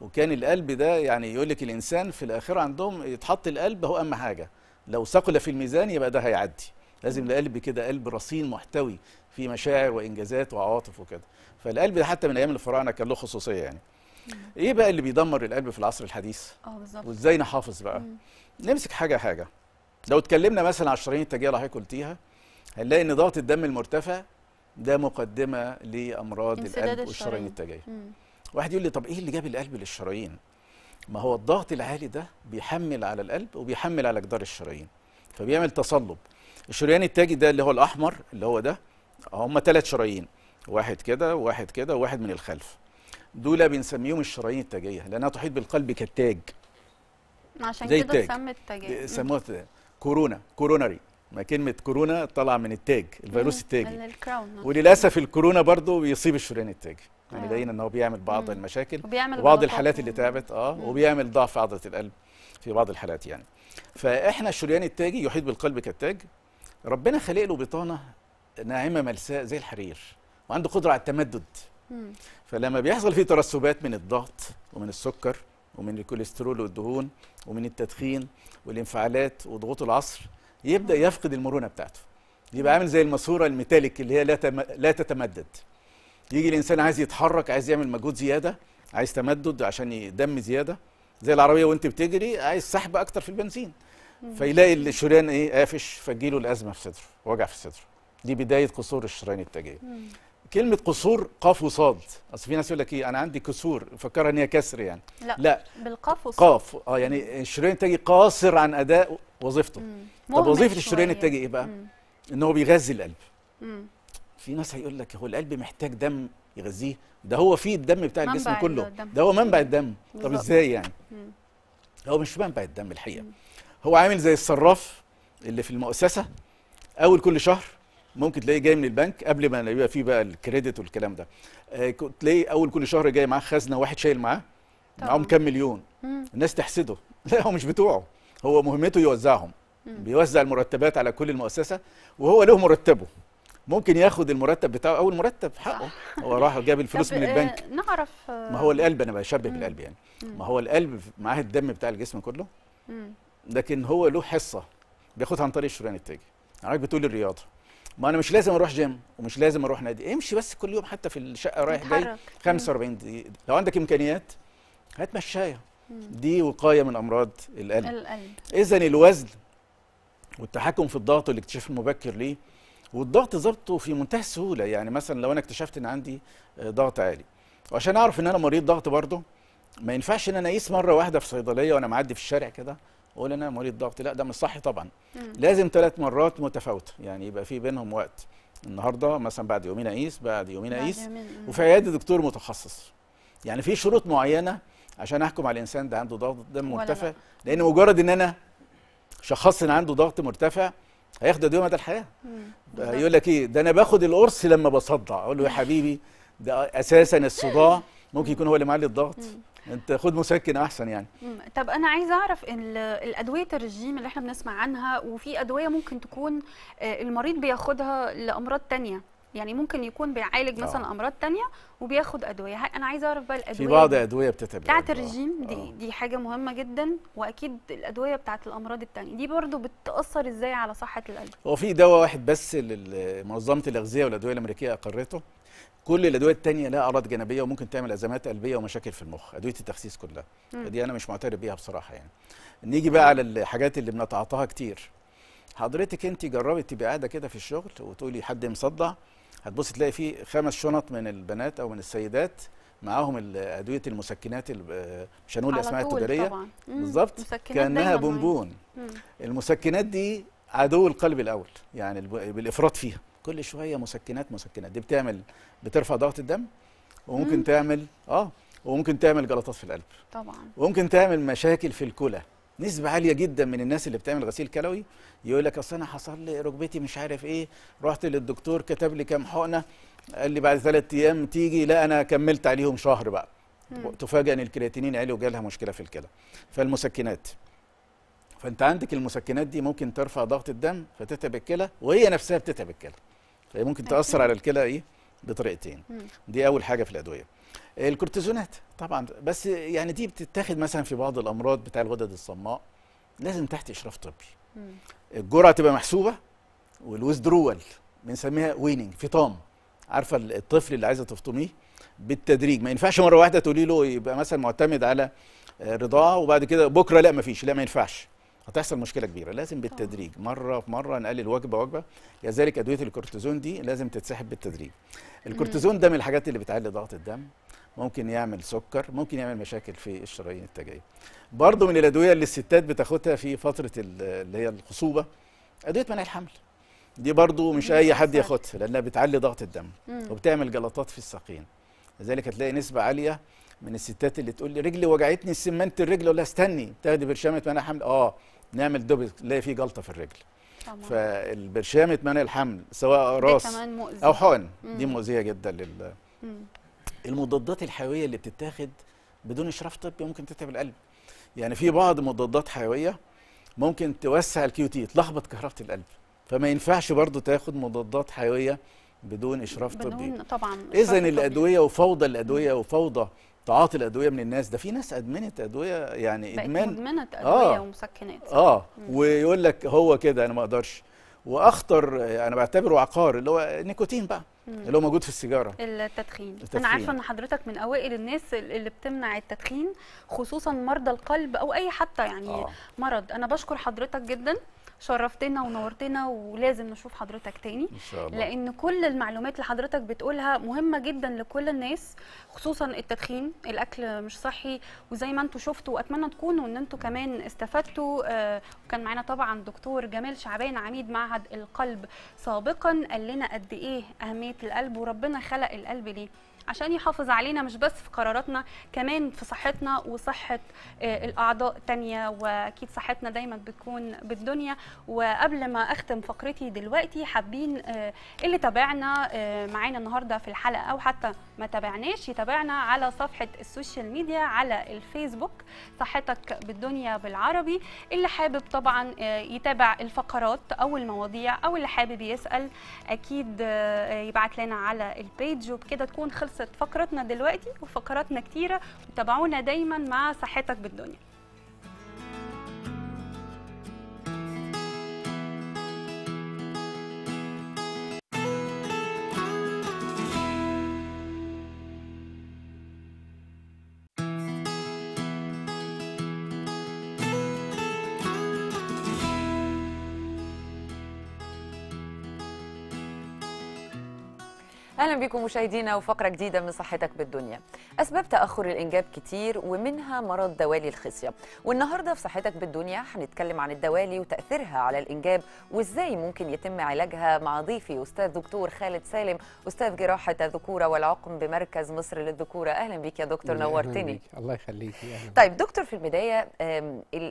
وكان القلب ده يعني يقول لك الانسان في الاخره عندهم يتحط القلب هو اهم حاجه لو ثقل في الميزان يبقى ده هيعدي لازم القلب كده قلب رصين محتوي في مشاعر وانجازات وعواطف وكده فالقلب ده حتى من ايام الفراعنه كان له خصوصيه يعني ايه بقى اللي بيدمر القلب في العصر الحديث اه بالظبط وازاي نحافظ بقى مم. نمسك حاجه حاجه لو اتكلمنا مثلا على الشرايين التاجيه اللي حضرتك قلتيها هنلاقي ان ضغط الدم المرتفع ده مقدمه لامراض القلب والشرايين التاجيه واحد يقول لي طب ايه اللي جاب القلب للشرايين ما هو الضغط العالي ده بيحمل على القلب وبيحمل على جدار الشرايين فبيعمل تصلب الشريان التاجي ده اللي هو الاحمر اللي هو ده هم ثلاث شرايين واحد كده وواحد كده وواحد من الخلف دول بنسميهم الشرايين التاجيه لانها تحيط بالقلب كالتاج عشان كده سمت تاجيه سموها كورونا كوروناري ما كلمه كورونا طالعه من التاج الفيروس التاجي من الكراون وللاسف الكورونا برضو بيصيب الشريان التاجي يعني أيوه. ان هو بيعمل بعض مم. المشاكل وبيعمل وبعض الحالات اللي تعبت اه مم. وبيعمل ضعف عضله القلب في بعض الحالات يعني فاحنا الشريان التاجي يحيط بالقلب كالتاج ربنا خلق له بطانه ناعمه ملساء زي الحرير وعنده قدره على التمدد مم. فلما بيحصل فيه ترسبات من الضغط ومن السكر ومن الكوليسترول والدهون ومن التدخين والانفعالات وضغوط العصر يبدا يفقد المرونه بتاعته يبقى عامل زي الماسوره الميتاليك اللي هي لا تم... لا تتمدد يجي الانسان عايز يتحرك عايز يعمل مجهود زياده عايز تمدد عشان يدم زياده زي العربيه وانت بتجري عايز سحب اكتر في البنزين فيلاقي الشريان ايه قافش فتجيله الازمه في صدره وجع في صدره دي بدايه قصور الشرايين التاجيه كلمة قصور قاف وصاد أصل في ناس يقول لك إيه أنا عندي كسور مفكرها إن هي كسر يعني لا, لا. بالقاف وصاد قاف أه يعني الشريان التاجي قاصر عن أداء وظيفته طب وظيفة الشريان التاجي إيه بقى؟ مم. إن هو بيغذي القلب مم. في ناس هيقول لك هو القلب محتاج دم يغذيه ده هو فيه الدم بتاع الجسم كله ده هو منبع الدم طب إزاي يعني؟ مم. هو مش منبع الدم الحقيقة مم. هو عامل زي الصراف اللي في المؤسسة أول كل شهر ممكن تلاقيه جاي من البنك قبل ما يبقى فيه بقى الكريدت والكلام ده آه، تلاقيه اول كل شهر جاي معاه خزنه واحد شايل معاه معاهم كام مليون مم. الناس تحسده لا هو مش بتوعه هو مهمته يوزعهم مم. بيوزع المرتبات على كل المؤسسه وهو له مرتبه ممكن ياخد المرتب بتاعه اول مرتب حقه هو راح جاب الفلوس من آه، البنك نعرف آه، ما هو القلب انا بشبه بالقلب يعني ما هو القلب معاه الدم بتاع الجسم كله لكن هو له حصه بياخدها عن طريق الشريان التاجي عارف بتقول الرياضه ما انا مش لازم اروح جيم ومش لازم اروح نادي امشي بس كل يوم حتى في الشقه رايح جاي 45 دقيقه لو عندك امكانيات هات مشايه دي وقايه من امراض القلب, القلب. اذا الوزن والتحكم في الضغط والاكتشاف المبكر ليه والضغط ظبطه في منتهى السهوله يعني مثلا لو انا اكتشفت ان عندي آه، ضغط عالي وعشان اعرف ان انا مريض ضغط برضه ما ينفعش ان انا اقيس مره واحده في صيدليه وانا معدي في الشارع كده اقول انا مريض ضغط لا ده مش صح طبعا مم. لازم ثلاث مرات متفاوته يعني يبقى في بينهم وقت النهارده مثلا بعد يومين اقيس بعد يومين اقيس وفي عياده دكتور متخصص يعني في شروط معينه عشان احكم على الانسان ده عنده ضغط دم مرتفع لان مجرد ان انا شخصت ان عنده ضغط مرتفع هياخد ده إيه مدى الحياه يقول لك ايه ده انا باخد القرص لما بصدع اقول له يا حبيبي ده اساسا الصداع ممكن يكون هو اللي معلي الضغط انت خد مسكن احسن يعني طب انا عايزه اعرف الادويه الرجيم اللي احنا بنسمع عنها وفي ادويه ممكن تكون آه، المريض بياخدها لامراض تانية يعني ممكن يكون بيعالج آه. مثلا امراض تانية وبياخد ادويه انا عايزه اعرف بقى الادويه في بعض ادويه بتتعب بتاعه آه. الرجيم دي أوه. دي حاجه مهمه جدا واكيد الادويه بتاعه الامراض التانية دي برضو بتاثر ازاي على صحه القلب هو في دواء واحد بس منظمه الاغذيه والادويه الامريكيه اقرته كل الادويه الثانيه لها اعراض جانبيه وممكن تعمل ازمات قلبيه ومشاكل في المخ ادويه التخسيس كلها مم. دي انا مش معترف بيها بصراحه يعني نيجي بقى على الحاجات اللي بنتعاطاها كتير حضرتك انت جربت تبقى قاعده كده في الشغل وتقولي حد مصدع هتبص تلاقي فيه خمس شنط من البنات او من السيدات معاهم ادويه المسكنات مش هنقول الاسماء التجاريه بالظبط كانها بونبون المسكنات دي عدو القلب الاول يعني بالافراط فيها كل شويه مسكنات مسكنات دي بتعمل بترفع ضغط الدم وممكن مم. تعمل اه وممكن تعمل جلطات في القلب طبعا وممكن تعمل مشاكل في الكلى نسبة عالية جدا من الناس اللي بتعمل غسيل كلوي يقول لك اصل انا حصل لي ركبتي مش عارف ايه رحت للدكتور كتب لي كام حقنة قال لي بعد ثلاث ايام تيجي لا انا كملت عليهم شهر بقى مم. تفاجئ ان الكرياتينين عالي وجالها مشكلة في الكلى فالمسكنات فانت عندك المسكنات دي ممكن ترفع ضغط الدم فتتعب الكلى وهي نفسها بتتعب الكلى فهي ممكن تاثر على الكلى ايه بطريقتين دي اول حاجه في الادويه الكورتيزونات طبعا بس يعني دي بتتاخد مثلا في بعض الامراض بتاع الغدد الصماء لازم تحت اشراف طبي الجرعه تبقى محسوبه والوزدرول بنسميها ويننج فطام عارفه الطفل اللي عايزه تفطميه بالتدريج ما ينفعش مره واحده تقولي له يبقى مثلا معتمد على آه، رضاعه وبعد كده بكره لا ما فيش لا ما ينفعش هتحصل مشكله كبيره لازم بالتدريج مره في مره نقلل وجبه وجبه لذلك ادويه الكورتيزون دي لازم تتسحب بالتدريج الكورتيزون ده من الحاجات اللي بتعلي ضغط الدم ممكن يعمل سكر ممكن يعمل مشاكل في الشرايين التاجيه برضه من الادويه اللي الستات بتاخدها في فتره اللي هي الخصوبه ادويه منع الحمل دي برضه مش اي حد ياخدها لانها بتعلي ضغط الدم وبتعمل جلطات في الساقين لذلك هتلاقي نسبه عاليه من الستات اللي تقول لي رجلي وجعتني سمنت الرجل ولا استني تاخدي برشامه منع حمل اه نعمل دبل نلاقي فيه جلطه في الرجل طبعا. فالبرشامه منع الحمل سواء راس او حقن دي مؤذيه جدا لل مم. المضادات الحيويه اللي بتتاخد بدون اشراف طبي ممكن تتعب القلب يعني في بعض مضادات حيويه ممكن توسع الكيو تي تلخبط كهربه القلب فما ينفعش برضه تاخد مضادات حيويه بدون اشراف طبي طبعا اذا الادويه وفوضى الادويه وفوضى تعاطي الادويه من الناس ده في ناس ادمنت ادويه يعني ادمان ادمنت آه. ادويه آه ومسكنات اه مم. ويقول لك هو كده انا ما اقدرش واخطر انا بعتبره عقار اللي هو النيكوتين بقى مم. اللي هو موجود في السيجاره التدخين. التدخين انا عارفه ان حضرتك من اوائل الناس اللي بتمنع التدخين خصوصا مرضى القلب او اي حتى يعني آه. مرض انا بشكر حضرتك جدا شرفتنا ونورتنا ولازم نشوف حضرتك تاني إن شاء الله. لان كل المعلومات اللي حضرتك بتقولها مهمه جدا لكل الناس خصوصا التدخين الاكل مش صحي وزي ما انتم شفتوا واتمنى تكونوا ان انتم كمان استفدتوا آه، وكان معانا طبعا دكتور جمال شعبان عميد معهد القلب سابقا قال لنا قد ايه اهميه القلب وربنا خلق القلب ليه عشان يحافظ علينا مش بس في قراراتنا كمان في صحتنا وصحه آه، الاعضاء الثانيه واكيد صحتنا دايما بتكون بالدنيا وقبل ما اختم فقرتي دلوقتي حابين آه، اللي تابعنا آه، معانا النهارده في الحلقه او حتى ما تابعناش يتابعنا على صفحه السوشيال ميديا على الفيسبوك صحتك بالدنيا بالعربي اللي حابب طبعا يتابع الفقرات او المواضيع او اللي حابب يسال اكيد يبعت لنا على البيج وبكده تكون خلصت خلصت فقرتنا دلوقتي وفقراتنا كتيرة وتابعونا دايما مع صحتك بالدنيا اهلا بكم مشاهدينا وفقره جديده من صحتك بالدنيا اسباب تاخر الانجاب كتير ومنها مرض دوالي الخصيه والنهارده في صحتك بالدنيا هنتكلم عن الدوالي وتاثيرها على الانجاب وازاي ممكن يتم علاجها مع ضيفي استاذ دكتور خالد سالم استاذ جراحه الذكوره والعقم بمركز مصر للذكوره اهلا بيك يا دكتور نورتني بيك. الله يخليكي طيب دكتور في البدايه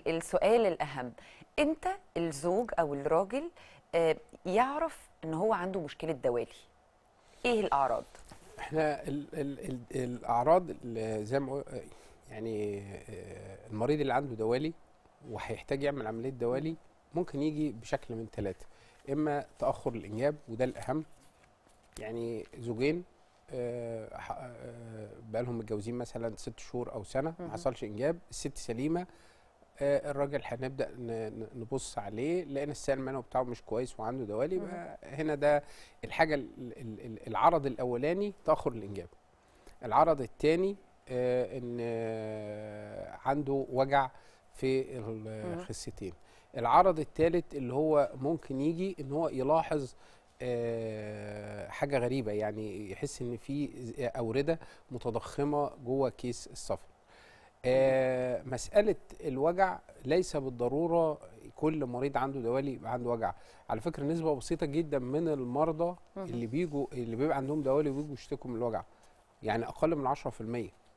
السؤال الاهم امتى الزوج او الراجل يعرف ان هو عنده مشكله دوالي ايه الاعراض احنا ال ال الـ الاعراض زي ما يعني آه، المريض اللي عنده دوالي وهيحتاج يعمل عمليه دوالي ممكن يجي بشكل من ثلاثه اما تاخر الانجاب وده الاهم يعني زوجين آه، آه، بقالهم متجوزين مثلا ست شهور او سنه ما حصلش انجاب الست سليمه آه، الراجل هنبدا نبص عليه لان السعر المنوي بتاعه مش كويس وعنده دوالي هنا ده الحاجه العرض الاولاني تاخر الانجاب العرض الثاني آه، ان آه، عنده وجع في الخستين العرض الثالث اللي هو ممكن يجي ان هو يلاحظ حاجه غريبه يعني يحس ان في اورده متضخمه جوه كيس الصفر آه مساله الوجع ليس بالضروره كل مريض عنده دوالي يبقى عنده وجع على فكره نسبه بسيطه جدا من المرضى اللي بيجوا اللي بيبقى عندهم دوالي وبيجوا يشتكوا من الوجع يعني اقل من 10%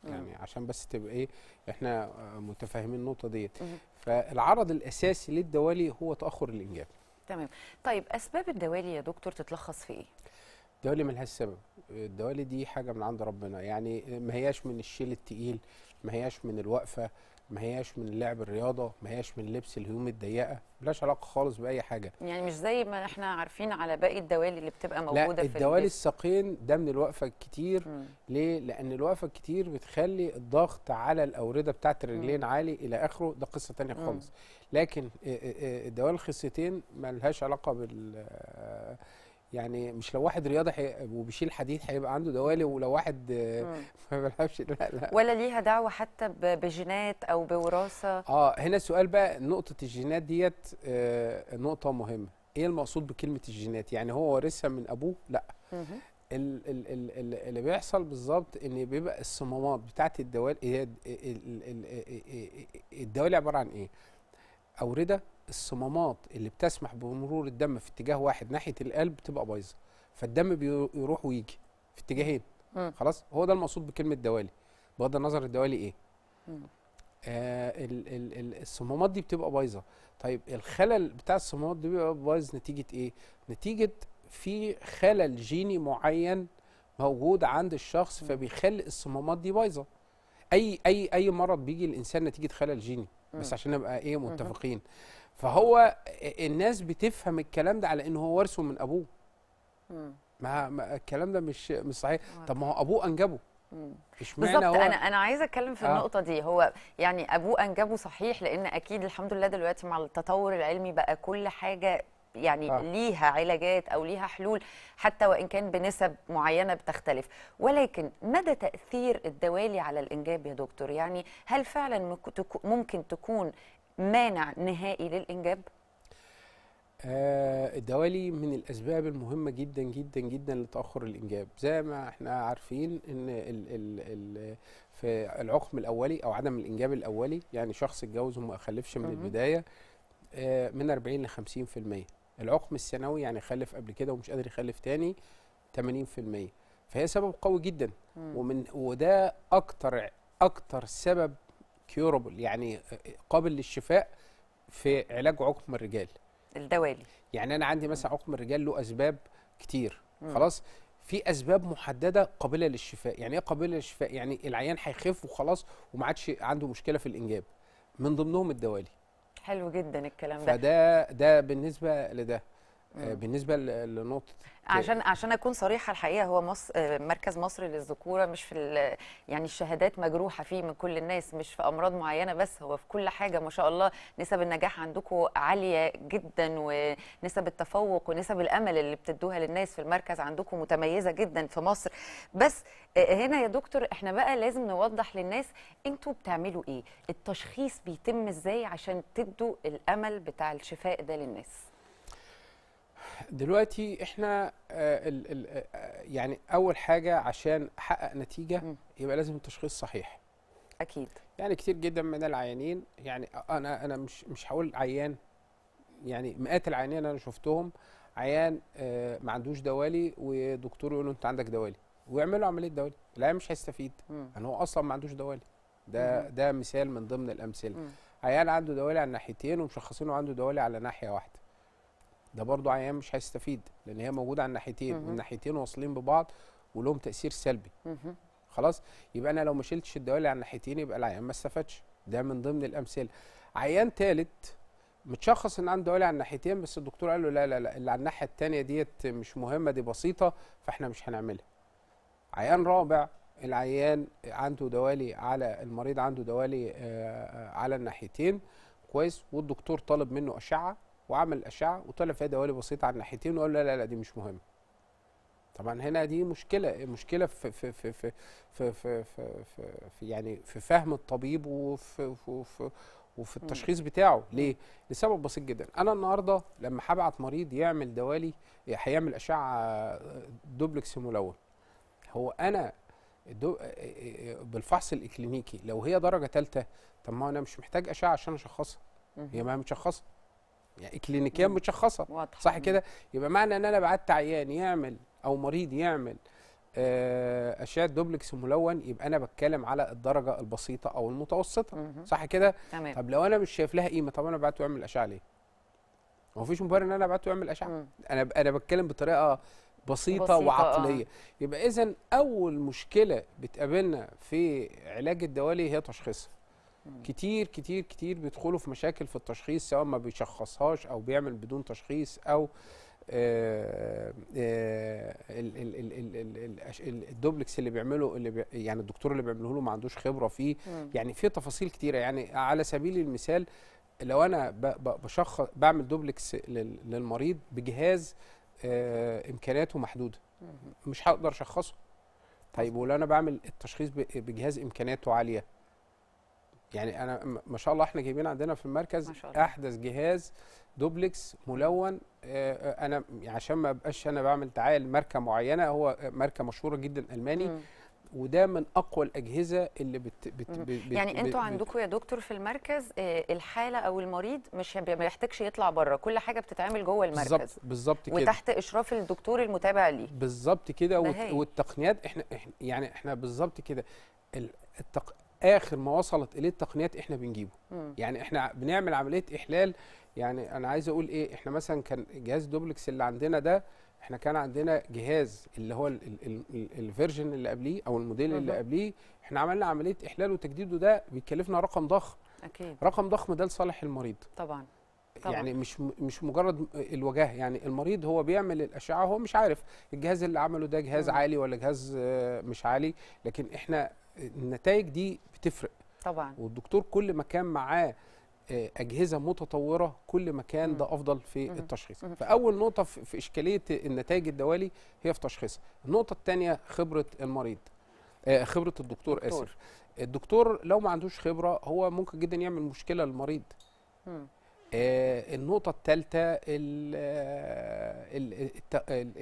يعني عشان بس تبقى ايه احنا متفاهمين النقطه ديت فالعرض الاساسي للدوالي هو تاخر الانجاب تمام طيب اسباب الدوالي يا دكتور تتلخص في ايه الدوالي ملهاش سبب الدوالي دي حاجه من عند ربنا يعني ما هياش من الشيل التقيل ما هياش من الوقفه ما هياش من لعب الرياضه ما هياش من لبس الهيوم الضيقه ملهاش علاقه خالص باي حاجه يعني مش زي ما احنا عارفين على باقي الدوالي اللي بتبقى موجوده لا في الدوالي الساقين ده من الوقفه الكتير مم. ليه لان الوقفه الكتير بتخلي الضغط على الاورده بتاعه الرجلين مم. عالي الى اخره ده قصه ثانيه خالص لكن آه، آه، آه، الدوال الخصيتين ملهاش علاقه بال يعني مش لو واحد رياضي حي... وبيشيل حديد هيبقى عنده دوالي ولو واحد ما بيلعبش لا لا ولا ليها دعوه حتى بجينات او بوراثه اه هنا السؤال بقى نقطه الجينات ديت آه نقطه مهمه ايه المقصود بكلمه الجينات يعني هو ورثها من ابوه لا ال ال ال اللي بيحصل بالظبط ان بيبقى الصمامات بتاعت الدوالي الدوالي عباره عن ايه اورده الصمامات اللي بتسمح بمرور الدم في اتجاه واحد ناحيه القلب تبقى بايظه فالدم بيروح ويجي في اتجاهين خلاص هو ده المقصود بكلمه دوالي بغض النظر الدوالي ايه آه الصمامات دي بتبقى بايظه طيب الخلل بتاع الصمامات دي بيبقى بايظ نتيجه ايه نتيجه في خلل جيني معين موجود عند الشخص فبيخلي الصمامات دي بايظه اي اي اي مرض بيجي الانسان نتيجه خلل جيني بس عشان نبقى ايه متفقين فهو الناس بتفهم الكلام ده على انه هو ورثه من ابوه ما الكلام ده مش مش صحيح طب ما هو ابوه انجبه بالظبط هو... انا انا عايزه اتكلم في آه. النقطه دي هو يعني ابوه انجبه صحيح لان اكيد الحمد لله دلوقتي مع التطور العلمي بقى كل حاجه يعني آه. ليها علاجات او ليها حلول حتى وان كان بنسب معينه بتختلف ولكن مدى تاثير الدوالي على الانجاب يا دكتور يعني هل فعلا ممكن تكون مانع نهائي للانجاب آه الدوالي من الاسباب المهمه جدا جدا جدا لتاخر الانجاب زي ما احنا عارفين ان الـ الـ الـ في العقم الاولي او عدم الانجاب الاولي يعني شخص اتجوز وما خلفش من البدايه آه من 40 ل 50% العقم السنوي يعني خلف قبل كده ومش قادر يخلف تاني 80% فهي سبب قوي جدا ومن وده اكتر اكتر سبب كيورابل يعني قابل للشفاء في علاج عقم الرجال الدوالي يعني انا عندي مثلا عقم الرجال له اسباب كتير مم. خلاص في اسباب محدده قابله للشفاء يعني ايه قابله للشفاء يعني العيان هيخف وخلاص وما عادش عنده مشكله في الانجاب من ضمنهم الدوالي حلو جدا الكلام ده فده ده بالنسبه لده آه. آه، بالنسبه لنقطه عشان عشان اكون صريحه الحقيقه هو مصر آه، مركز مصر للذكوره مش في يعني الشهادات مجروحه فيه من كل الناس مش في امراض معينه بس هو في كل حاجه ما شاء الله نسب النجاح عندكم عاليه جدا ونسب التفوق ونسب الامل اللي بتدوها للناس في المركز عندكم متميزه جدا في مصر بس هنا يا دكتور احنا بقى لازم نوضح للناس انتوا بتعملوا ايه التشخيص بيتم ازاي عشان تدوا الامل بتاع الشفاء ده للناس دلوقتي احنا الـ آه، الـ آه، آه، يعني اول حاجه عشان احقق نتيجه يبقى لازم التشخيص صحيح اكيد يعني كتير جدا من العيانين يعني انا انا مش مش هقول عيان يعني مئات العيانين انا شفتهم عيان ما عندوش دوالي ودكتور يقول له انت عندك دوالي ويعملوا عمليه دوالي لا مش هيستفيد ان يعني هو اصلا ما عندوش دوالي ده ده مثال من ضمن الامثله عيان عنده دوالي على ناحيتين ومشخصينه عنده دوالي على ناحيه واحده ده برضو عيان مش هيستفيد لان هي موجوده على الناحيتين الناحيتين واصلين ببعض ولهم تاثير سلبي خلاص يبقى انا لو ما شلتش الدوالي على الناحيتين يبقى العيان ما استفادش ده من ضمن الامثله عيان ثالث متشخص ان عنده دوالي على الناحيتين بس الدكتور قال له لا لا لا اللي على الناحيه الثانيه ديت مش مهمه دي بسيطه فاحنا مش هنعملها عيان رابع العيان عنده دوالي على المريض عنده دوالي آه، آه، على الناحيتين كويس والدكتور طالب منه اشعه وعمل اشعه وطلع فيها دوالي بسيطه على الناحيتين وقال لا لا لا دي مش مهمه طبعا هنا دي مشكله مشكله في في في في في, في, في, في يعني في فهم الطبيب وفي, وفي وفي التشخيص بتاعه ليه لسبب بسيط جدا انا النهارده لما هبعت مريض يعمل دوالي هيعمل اشعه آه، دوبلكس ملون هو انا آه، آه، بالفحص الاكلينيكي لو هي درجه ثالثه طب ما انا مش محتاج اشعه عشان اشخصها هي ما متشخصه يعني كلينيكيا متشخصه واضح. صح كده يبقى معنى ان انا بعت عيان يعمل او مريض يعمل آه، اشعه دوبلكس ملون يبقى انا بتكلم على الدرجه البسيطه او المتوسطه مم. صح كده تمام. طب لو انا مش شايف لها قيمه طب انا بعته يعمل اشعه ليه هو فيش مبرر ان انا ابعته يعمل اشعه انا انا بتكلم بطريقه بسيطه, بسيطة آه. وعقليه آه. يبقى اذا اول مشكله بتقابلنا في علاج الدوالي هي تشخيصها كتير كتير كتير بيدخلوا في مشاكل في التشخيص سواء ما بيشخصهاش او بيعمل بدون تشخيص او الدوبلكس اللي بيعمله اللي يعني الدكتور اللي بيعمله له ما عندوش خبره فيه يعني في تفاصيل كتيره يعني على سبيل المثال لو انا بشخص بعمل دوبلكس للمريض بجهاز آه، امكانياته محدوده مش هقدر اشخصه طيب ولو انا بعمل التشخيص بجهاز امكانياته عاليه يعني انا ما شاء الله احنا جايبين عندنا في المركز احدث جهاز دوبلكس ملون آه، آه، انا عشان ما ابقاش انا بعمل تعال لماركه معينه هو ماركه مشهوره جدا الماني م. وده من اقوى الاجهزه اللي بت بت بت يعني انتوا عندكم يا دكتور في المركز آه، الحاله او المريض مش ما بيحتاجش يطلع بره كل حاجه بتتعمل جوه المركز بالظبط بالظبط كده وتحت اشراف الدكتور المتابع ليه بالظبط كده والتقنيات احنا يعني احنا بالظبط كده التق... اخر ما وصلت اليه التقنيات احنا بنجيبه مم. يعني احنا بنعمل عمليه احلال يعني انا عايز اقول ايه احنا مثلا كان جهاز دوبلكس اللي عندنا ده احنا كان عندنا جهاز اللي هو الفيرجن اللي قبليه او الموديل اللي قبليه احنا عملنا عمليه احلال وتجديده ده بيكلفنا رقم ضخم اكيد رقم ضخم ده لصالح المريض طبعا طبعا. يعني مش مش مجرد الوجاهه يعني المريض هو بيعمل الاشعه هو مش عارف الجهاز اللي عمله ده جهاز مم. عالي ولا جهاز آه، مش عالي لكن احنا النتائج دي بتفرق طبعا والدكتور كل ما كان معاه آه، اجهزه متطوره كل ما كان ده افضل في التشخيص فاول نقطه في اشكاليه النتائج الدوالي هي في تشخيص النقطه الثانيه خبره المريض آه، خبره الدكتور اسف الدكتور لو ما عندوش خبره هو ممكن جدا يعمل مشكله للمريض آه، النقطة الثالثة آه،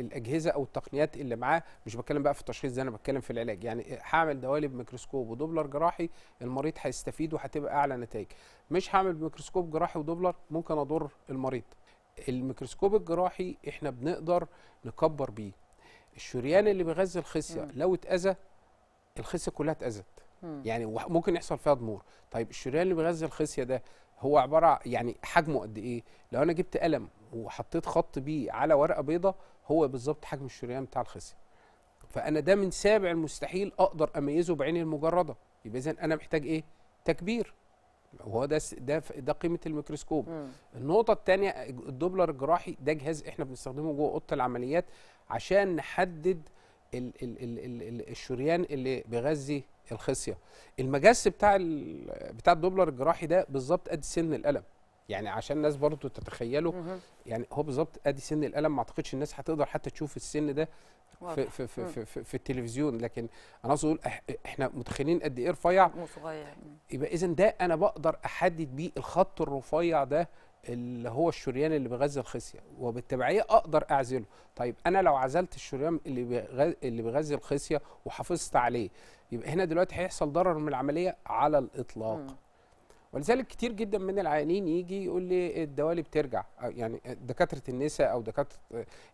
الأجهزة أو التقنيات اللي معاه مش بتكلم بقى في التشخيص ده أنا بتكلم في العلاج يعني هعمل دوالب ميكروسكوب ودوبلر جراحي المريض هيستفيد وهتبقى أعلى نتائج مش هعمل ميكروسكوب جراحي ودوبلر ممكن أضر المريض الميكروسكوب الجراحي إحنا بنقدر نكبر بيه الشريان اللي بيغذي الخصية لو اتأذى الخصية كلها اتأذت يعني ممكن يحصل فيها ضمور طيب الشريان اللي بيغذي الخصيه ده هو عباره يعني حجمه قد ايه لو انا جبت قلم وحطيت خط بيه على ورقه بيضاء هو بالظبط حجم الشريان بتاع الخصيه فانا ده من سابع المستحيل اقدر اميزه بعيني المجرده يبقى اذا انا محتاج ايه تكبير هو ده ده ده قيمه الميكروسكوب مم. النقطه الثانيه الدوبلر الجراحي ده جهاز احنا بنستخدمه جوه اوضه العمليات عشان نحدد ال ال ال ال الشريان اللي بيغذي الخصيه المجس بتاع بتاع الدوبلر الجراحي ده بالظبط قد سن القلم يعني عشان الناس برضو تتخيله يعني هو بالظبط ادي سن القلم ما اعتقدش الناس هتقدر حتى تشوف السن ده في في, في, في, في التلفزيون لكن انا قصدي اقول احنا متخيلين قد ايه رفيع وصغير يبقى اذا ده انا بقدر احدد بيه الخط الرفيع ده اللي هو الشريان اللي بيغذي الخصيه وبالتبعيه اقدر اعزله طيب انا لو عزلت الشريان اللي بيغذي اللي بيغذي الخصيه وحافظت عليه يبقى هنا دلوقتي هيحصل ضرر من العمليه على الاطلاق م. ولذلك كتير جدا من العيانين يجي يقول لي الدوالي بترجع يعني دكاتره النساء او دكاتره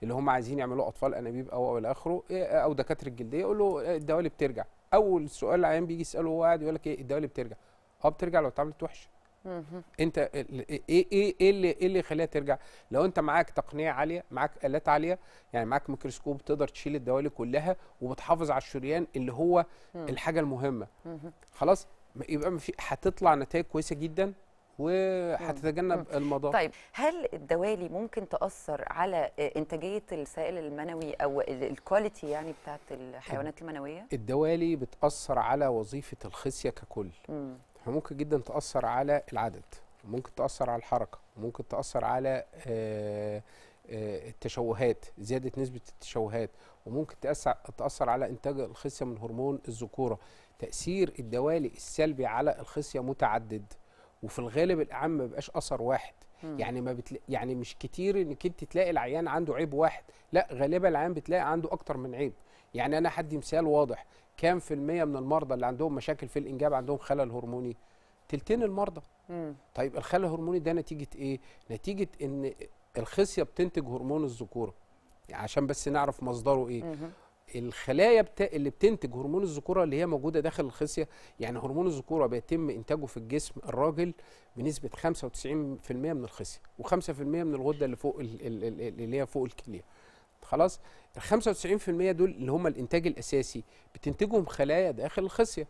اللي هم عايزين يعملوا اطفال انابيب او الى اخره او دكاتره الجلديه يقول له الدوالي بترجع اول سؤال العيان بيجي يساله هو قاعد يقول لك ايه الدوالي بترجع اه بترجع لو اتعملت وحشه انت ايه-, ايه ايه ايه اللي ايه اللي يخليها ترجع لو انت معاك تقنيه عاليه معاك الات عاليه يعني معاك ميكروسكوب تقدر تشيل الدوالي كلها وبتحافظ على الشريان اللي هو مم. الحاجه المهمه مم. خلاص يبقى في هتطلع نتائج كويسه جدا وهتتجنب المضار طيب هل الدوالي ممكن تاثر على آه، انتاجيه السائل المنوي او الكواليتي يعني بتاعت الحيوانات المنويه الدوالي بتاثر على وظيفه الخصيه ككل مم. فممكن جدا تاثر على العدد ممكن تاثر على الحركه ممكن تاثر على آه، آه، التشوهات زياده نسبه التشوهات وممكن تاثر على انتاج الخصيه من هرمون الذكوره تاثير الدوالي السلبي على الخصيه متعدد وفي الغالب الاعم ما بيبقاش اثر واحد مم. يعني ما بتلا... يعني مش كتير انك انت تلاقي العيان عنده عيب واحد لا غالبا العيان بتلاقي عنده اكتر من عيب يعني انا هدي مثال واضح كام في المية من المرضى اللي عندهم مشاكل في الإنجاب عندهم خلل هرموني تلتين المرضى مم. طيب الخلل الهرموني ده نتيجة إيه؟ نتيجة إن الخصية بتنتج هرمون الذكورة يعني عشان بس نعرف مصدره إيه مم. الخلايا بتا... اللي بتنتج هرمون الذكوره اللي هي موجوده داخل الخصيه يعني هرمون الذكوره بيتم انتاجه في الجسم الراجل بنسبه 95% من الخصيه و5% من الغده اللي فوق ال... اللي هي فوق الكليه خلاص ال 95% دول اللي هم الانتاج الاساسي بتنتجهم خلايا داخل الخصيه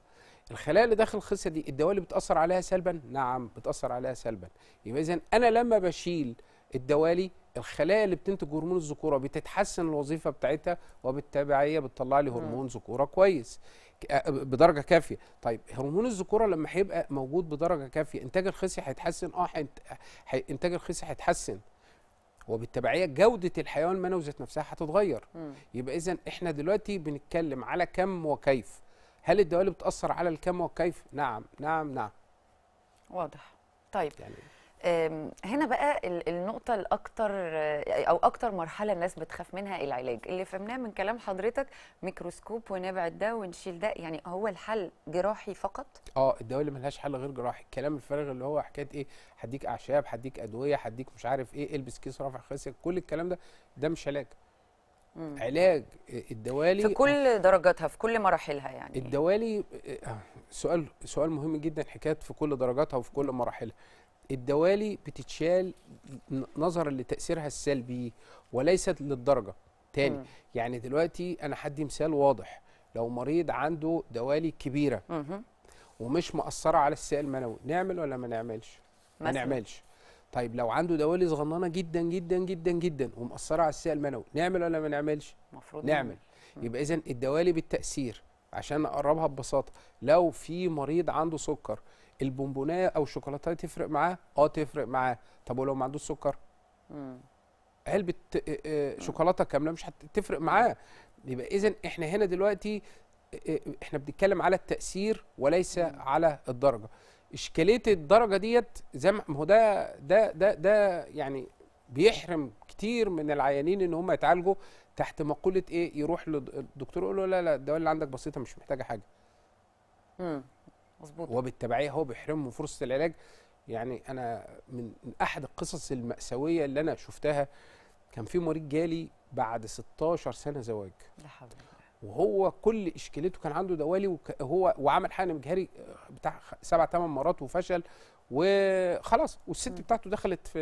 الخلايا اللي داخل الخصيه دي الدوالي بتاثر عليها سلبا نعم بتاثر عليها سلبا يبقى اذا انا لما بشيل الدوالي الخلايا اللي بتنتج هرمون الذكوره بتتحسن الوظيفه بتاعتها وبالتبعيه بتطلع لي هرمون ذكوره كويس بدرجه كافيه طيب هرمون الذكوره لما هيبقى موجود بدرجه كافيه انتاج الخصيه هيتحسن اه انتاج الخصيه هيتحسن وبالتبعيه جوده الحياه والمنوي ذات نفسها هتتغير يبقى اذا احنا دلوقتي بنتكلم على كم وكيف هل الدوالي بتاثر على الكم وكيف نعم نعم نعم واضح طيب يعني هنا بقى النقطة الأكثر أو أكثر مرحلة الناس بتخاف منها العلاج اللي فهمناه من كلام حضرتك ميكروسكوب ونبعد ده ونشيل ده يعني هو الحل جراحي فقط؟ اه الدواء اللي ملهاش حل غير جراحي الكلام الفارغ اللي هو حكاية إيه هديك أعشاب هديك أدوية هديك مش عارف إيه البس كيس رافع خصية كل الكلام ده ده مش علاج مم. علاج آه، الدوالي في كل درجاتها في كل مراحلها يعني الدوالي آه، آه، سؤال سؤال مهم جدا حكايه في كل درجاتها وفي كل مراحلها الدوالي بتتشال نظرا لتاثيرها السلبي وليست للدرجه تاني مم. يعني دلوقتي انا حدي مثال واضح لو مريض عنده دوالي كبيره مم. ومش مأثره على السائل المنوي نعمل ولا ما نعملش ما نعملش طيب لو عنده دوالي صغننه جدا جدا جدا جدا ومأثره على السائل المنوي نعمل ولا ما نعملش المفروض نعمل مم. يبقى اذا الدوالي بالتاثير عشان اقربها ببساطه لو في مريض عنده سكر البونبونايه او الشوكولاته تفرق معاه اه تفرق معاه طب ولو ما عندوش سكر علبه آه، آه، شوكولاته كامله مش هتفرق معاه يبقى اذا احنا هنا دلوقتي آه، احنا بنتكلم على التاثير وليس على الدرجه اشكاليه الدرجه ديت زي ما هو ده ده ده ده يعني بيحرم كتير من العيانين ان هم يتعالجوا تحت مقوله ايه يروح للدكتور يقول له لا لا الدواء اللي عندك بسيطه مش محتاجه حاجه امم مظبوط وبالتبعيه هو بيحرمه من فرصه العلاج يعني انا من احد القصص الماساويه اللي انا شفتها كان في مريض جالي بعد 16 سنه زواج لا وهو كل اشكالته كان عنده دوالي وهو وعمل حقن مجهري آه، بتاع سبع ثمان مرات وفشل وخلاص والست بتاعته دخلت في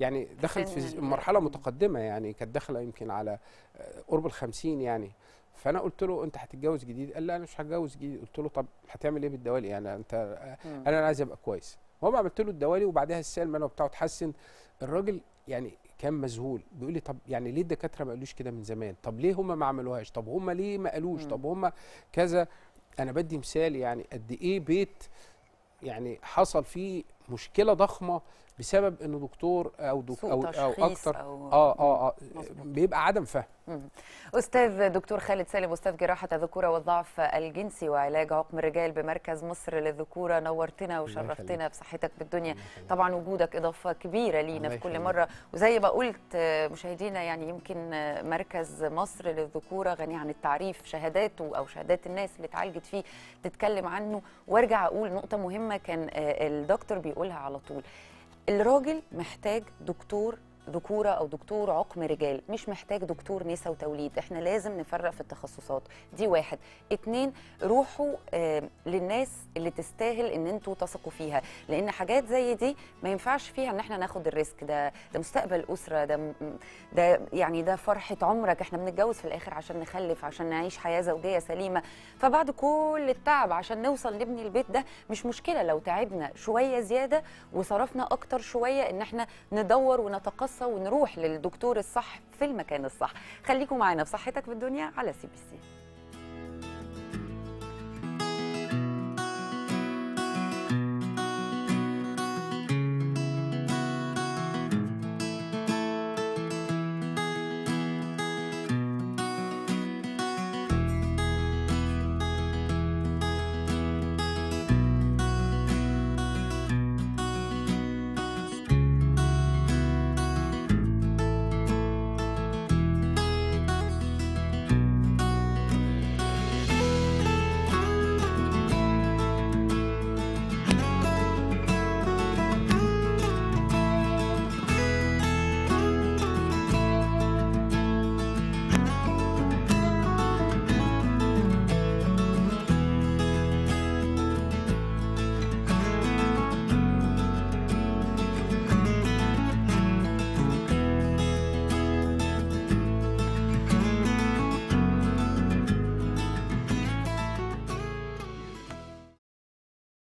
يعني دخلت في مرحله متقدمه يعني كانت داخله يمكن على آه، قرب ال 50 يعني فانا قلت له انت هتتجوز جديد قال لا انا مش هتجوز جديد قلت له طب هتعمل ايه بالدوالي يعني انت انا انا عايز ابقى كويس هو عملت له الدوالي وبعدها السال ما بتاعه اتحسن الراجل يعني كان مذهول بيقول لي طب يعني ليه الدكاتره ما قالوش كده من زمان طب ليه هم ما عملوهاش طب هم ليه ما قالوش طب هم كذا انا بدي مثال يعني قد ايه بيت يعني حصل فيه مشكله ضخمه بسبب ان دكتور او دك او, أو اكتر أو اه اه, آه, آه، بيبقى عدم فهم استاذ دكتور خالد سالم استاذ جراحه الذكوره والضعف الجنسي وعلاج عقم الرجال بمركز مصر للذكوره نورتنا وشرفتنا بصحتك بالدنيا طبعا وجودك اضافه كبيره لينا في كل مره وزي ما قلت مشاهدينا يعني يمكن مركز مصر للذكوره غني عن التعريف شهاداته او شهادات الناس اللي اتعالجت فيه تتكلم عنه وارجع اقول نقطه مهمه كان آه، الدكتور بيقولها على طول الراجل محتاج دكتور دكوره او دكتور عقم رجال مش محتاج دكتور نساء وتوليد احنا لازم نفرق في التخصصات دي واحد اتنين روحوا للناس اللي تستاهل ان انتوا تثقوا فيها لان حاجات زي دي ما ينفعش فيها ان احنا ناخد الريسك ده ده مستقبل اسره ده ده يعني ده فرحه عمرك احنا بنتجوز في الاخر عشان نخلف عشان نعيش حياه زوجيه سليمه فبعد كل التعب عشان نوصل نبني البيت ده مش مشكله لو تعبنا شويه زياده وصرفنا اكتر شويه ان احنا ندور ونتقص خاصة ونروح للدكتور الصح في المكان الصح خليكم معانا في صحتك في الدنيا على سي بي سي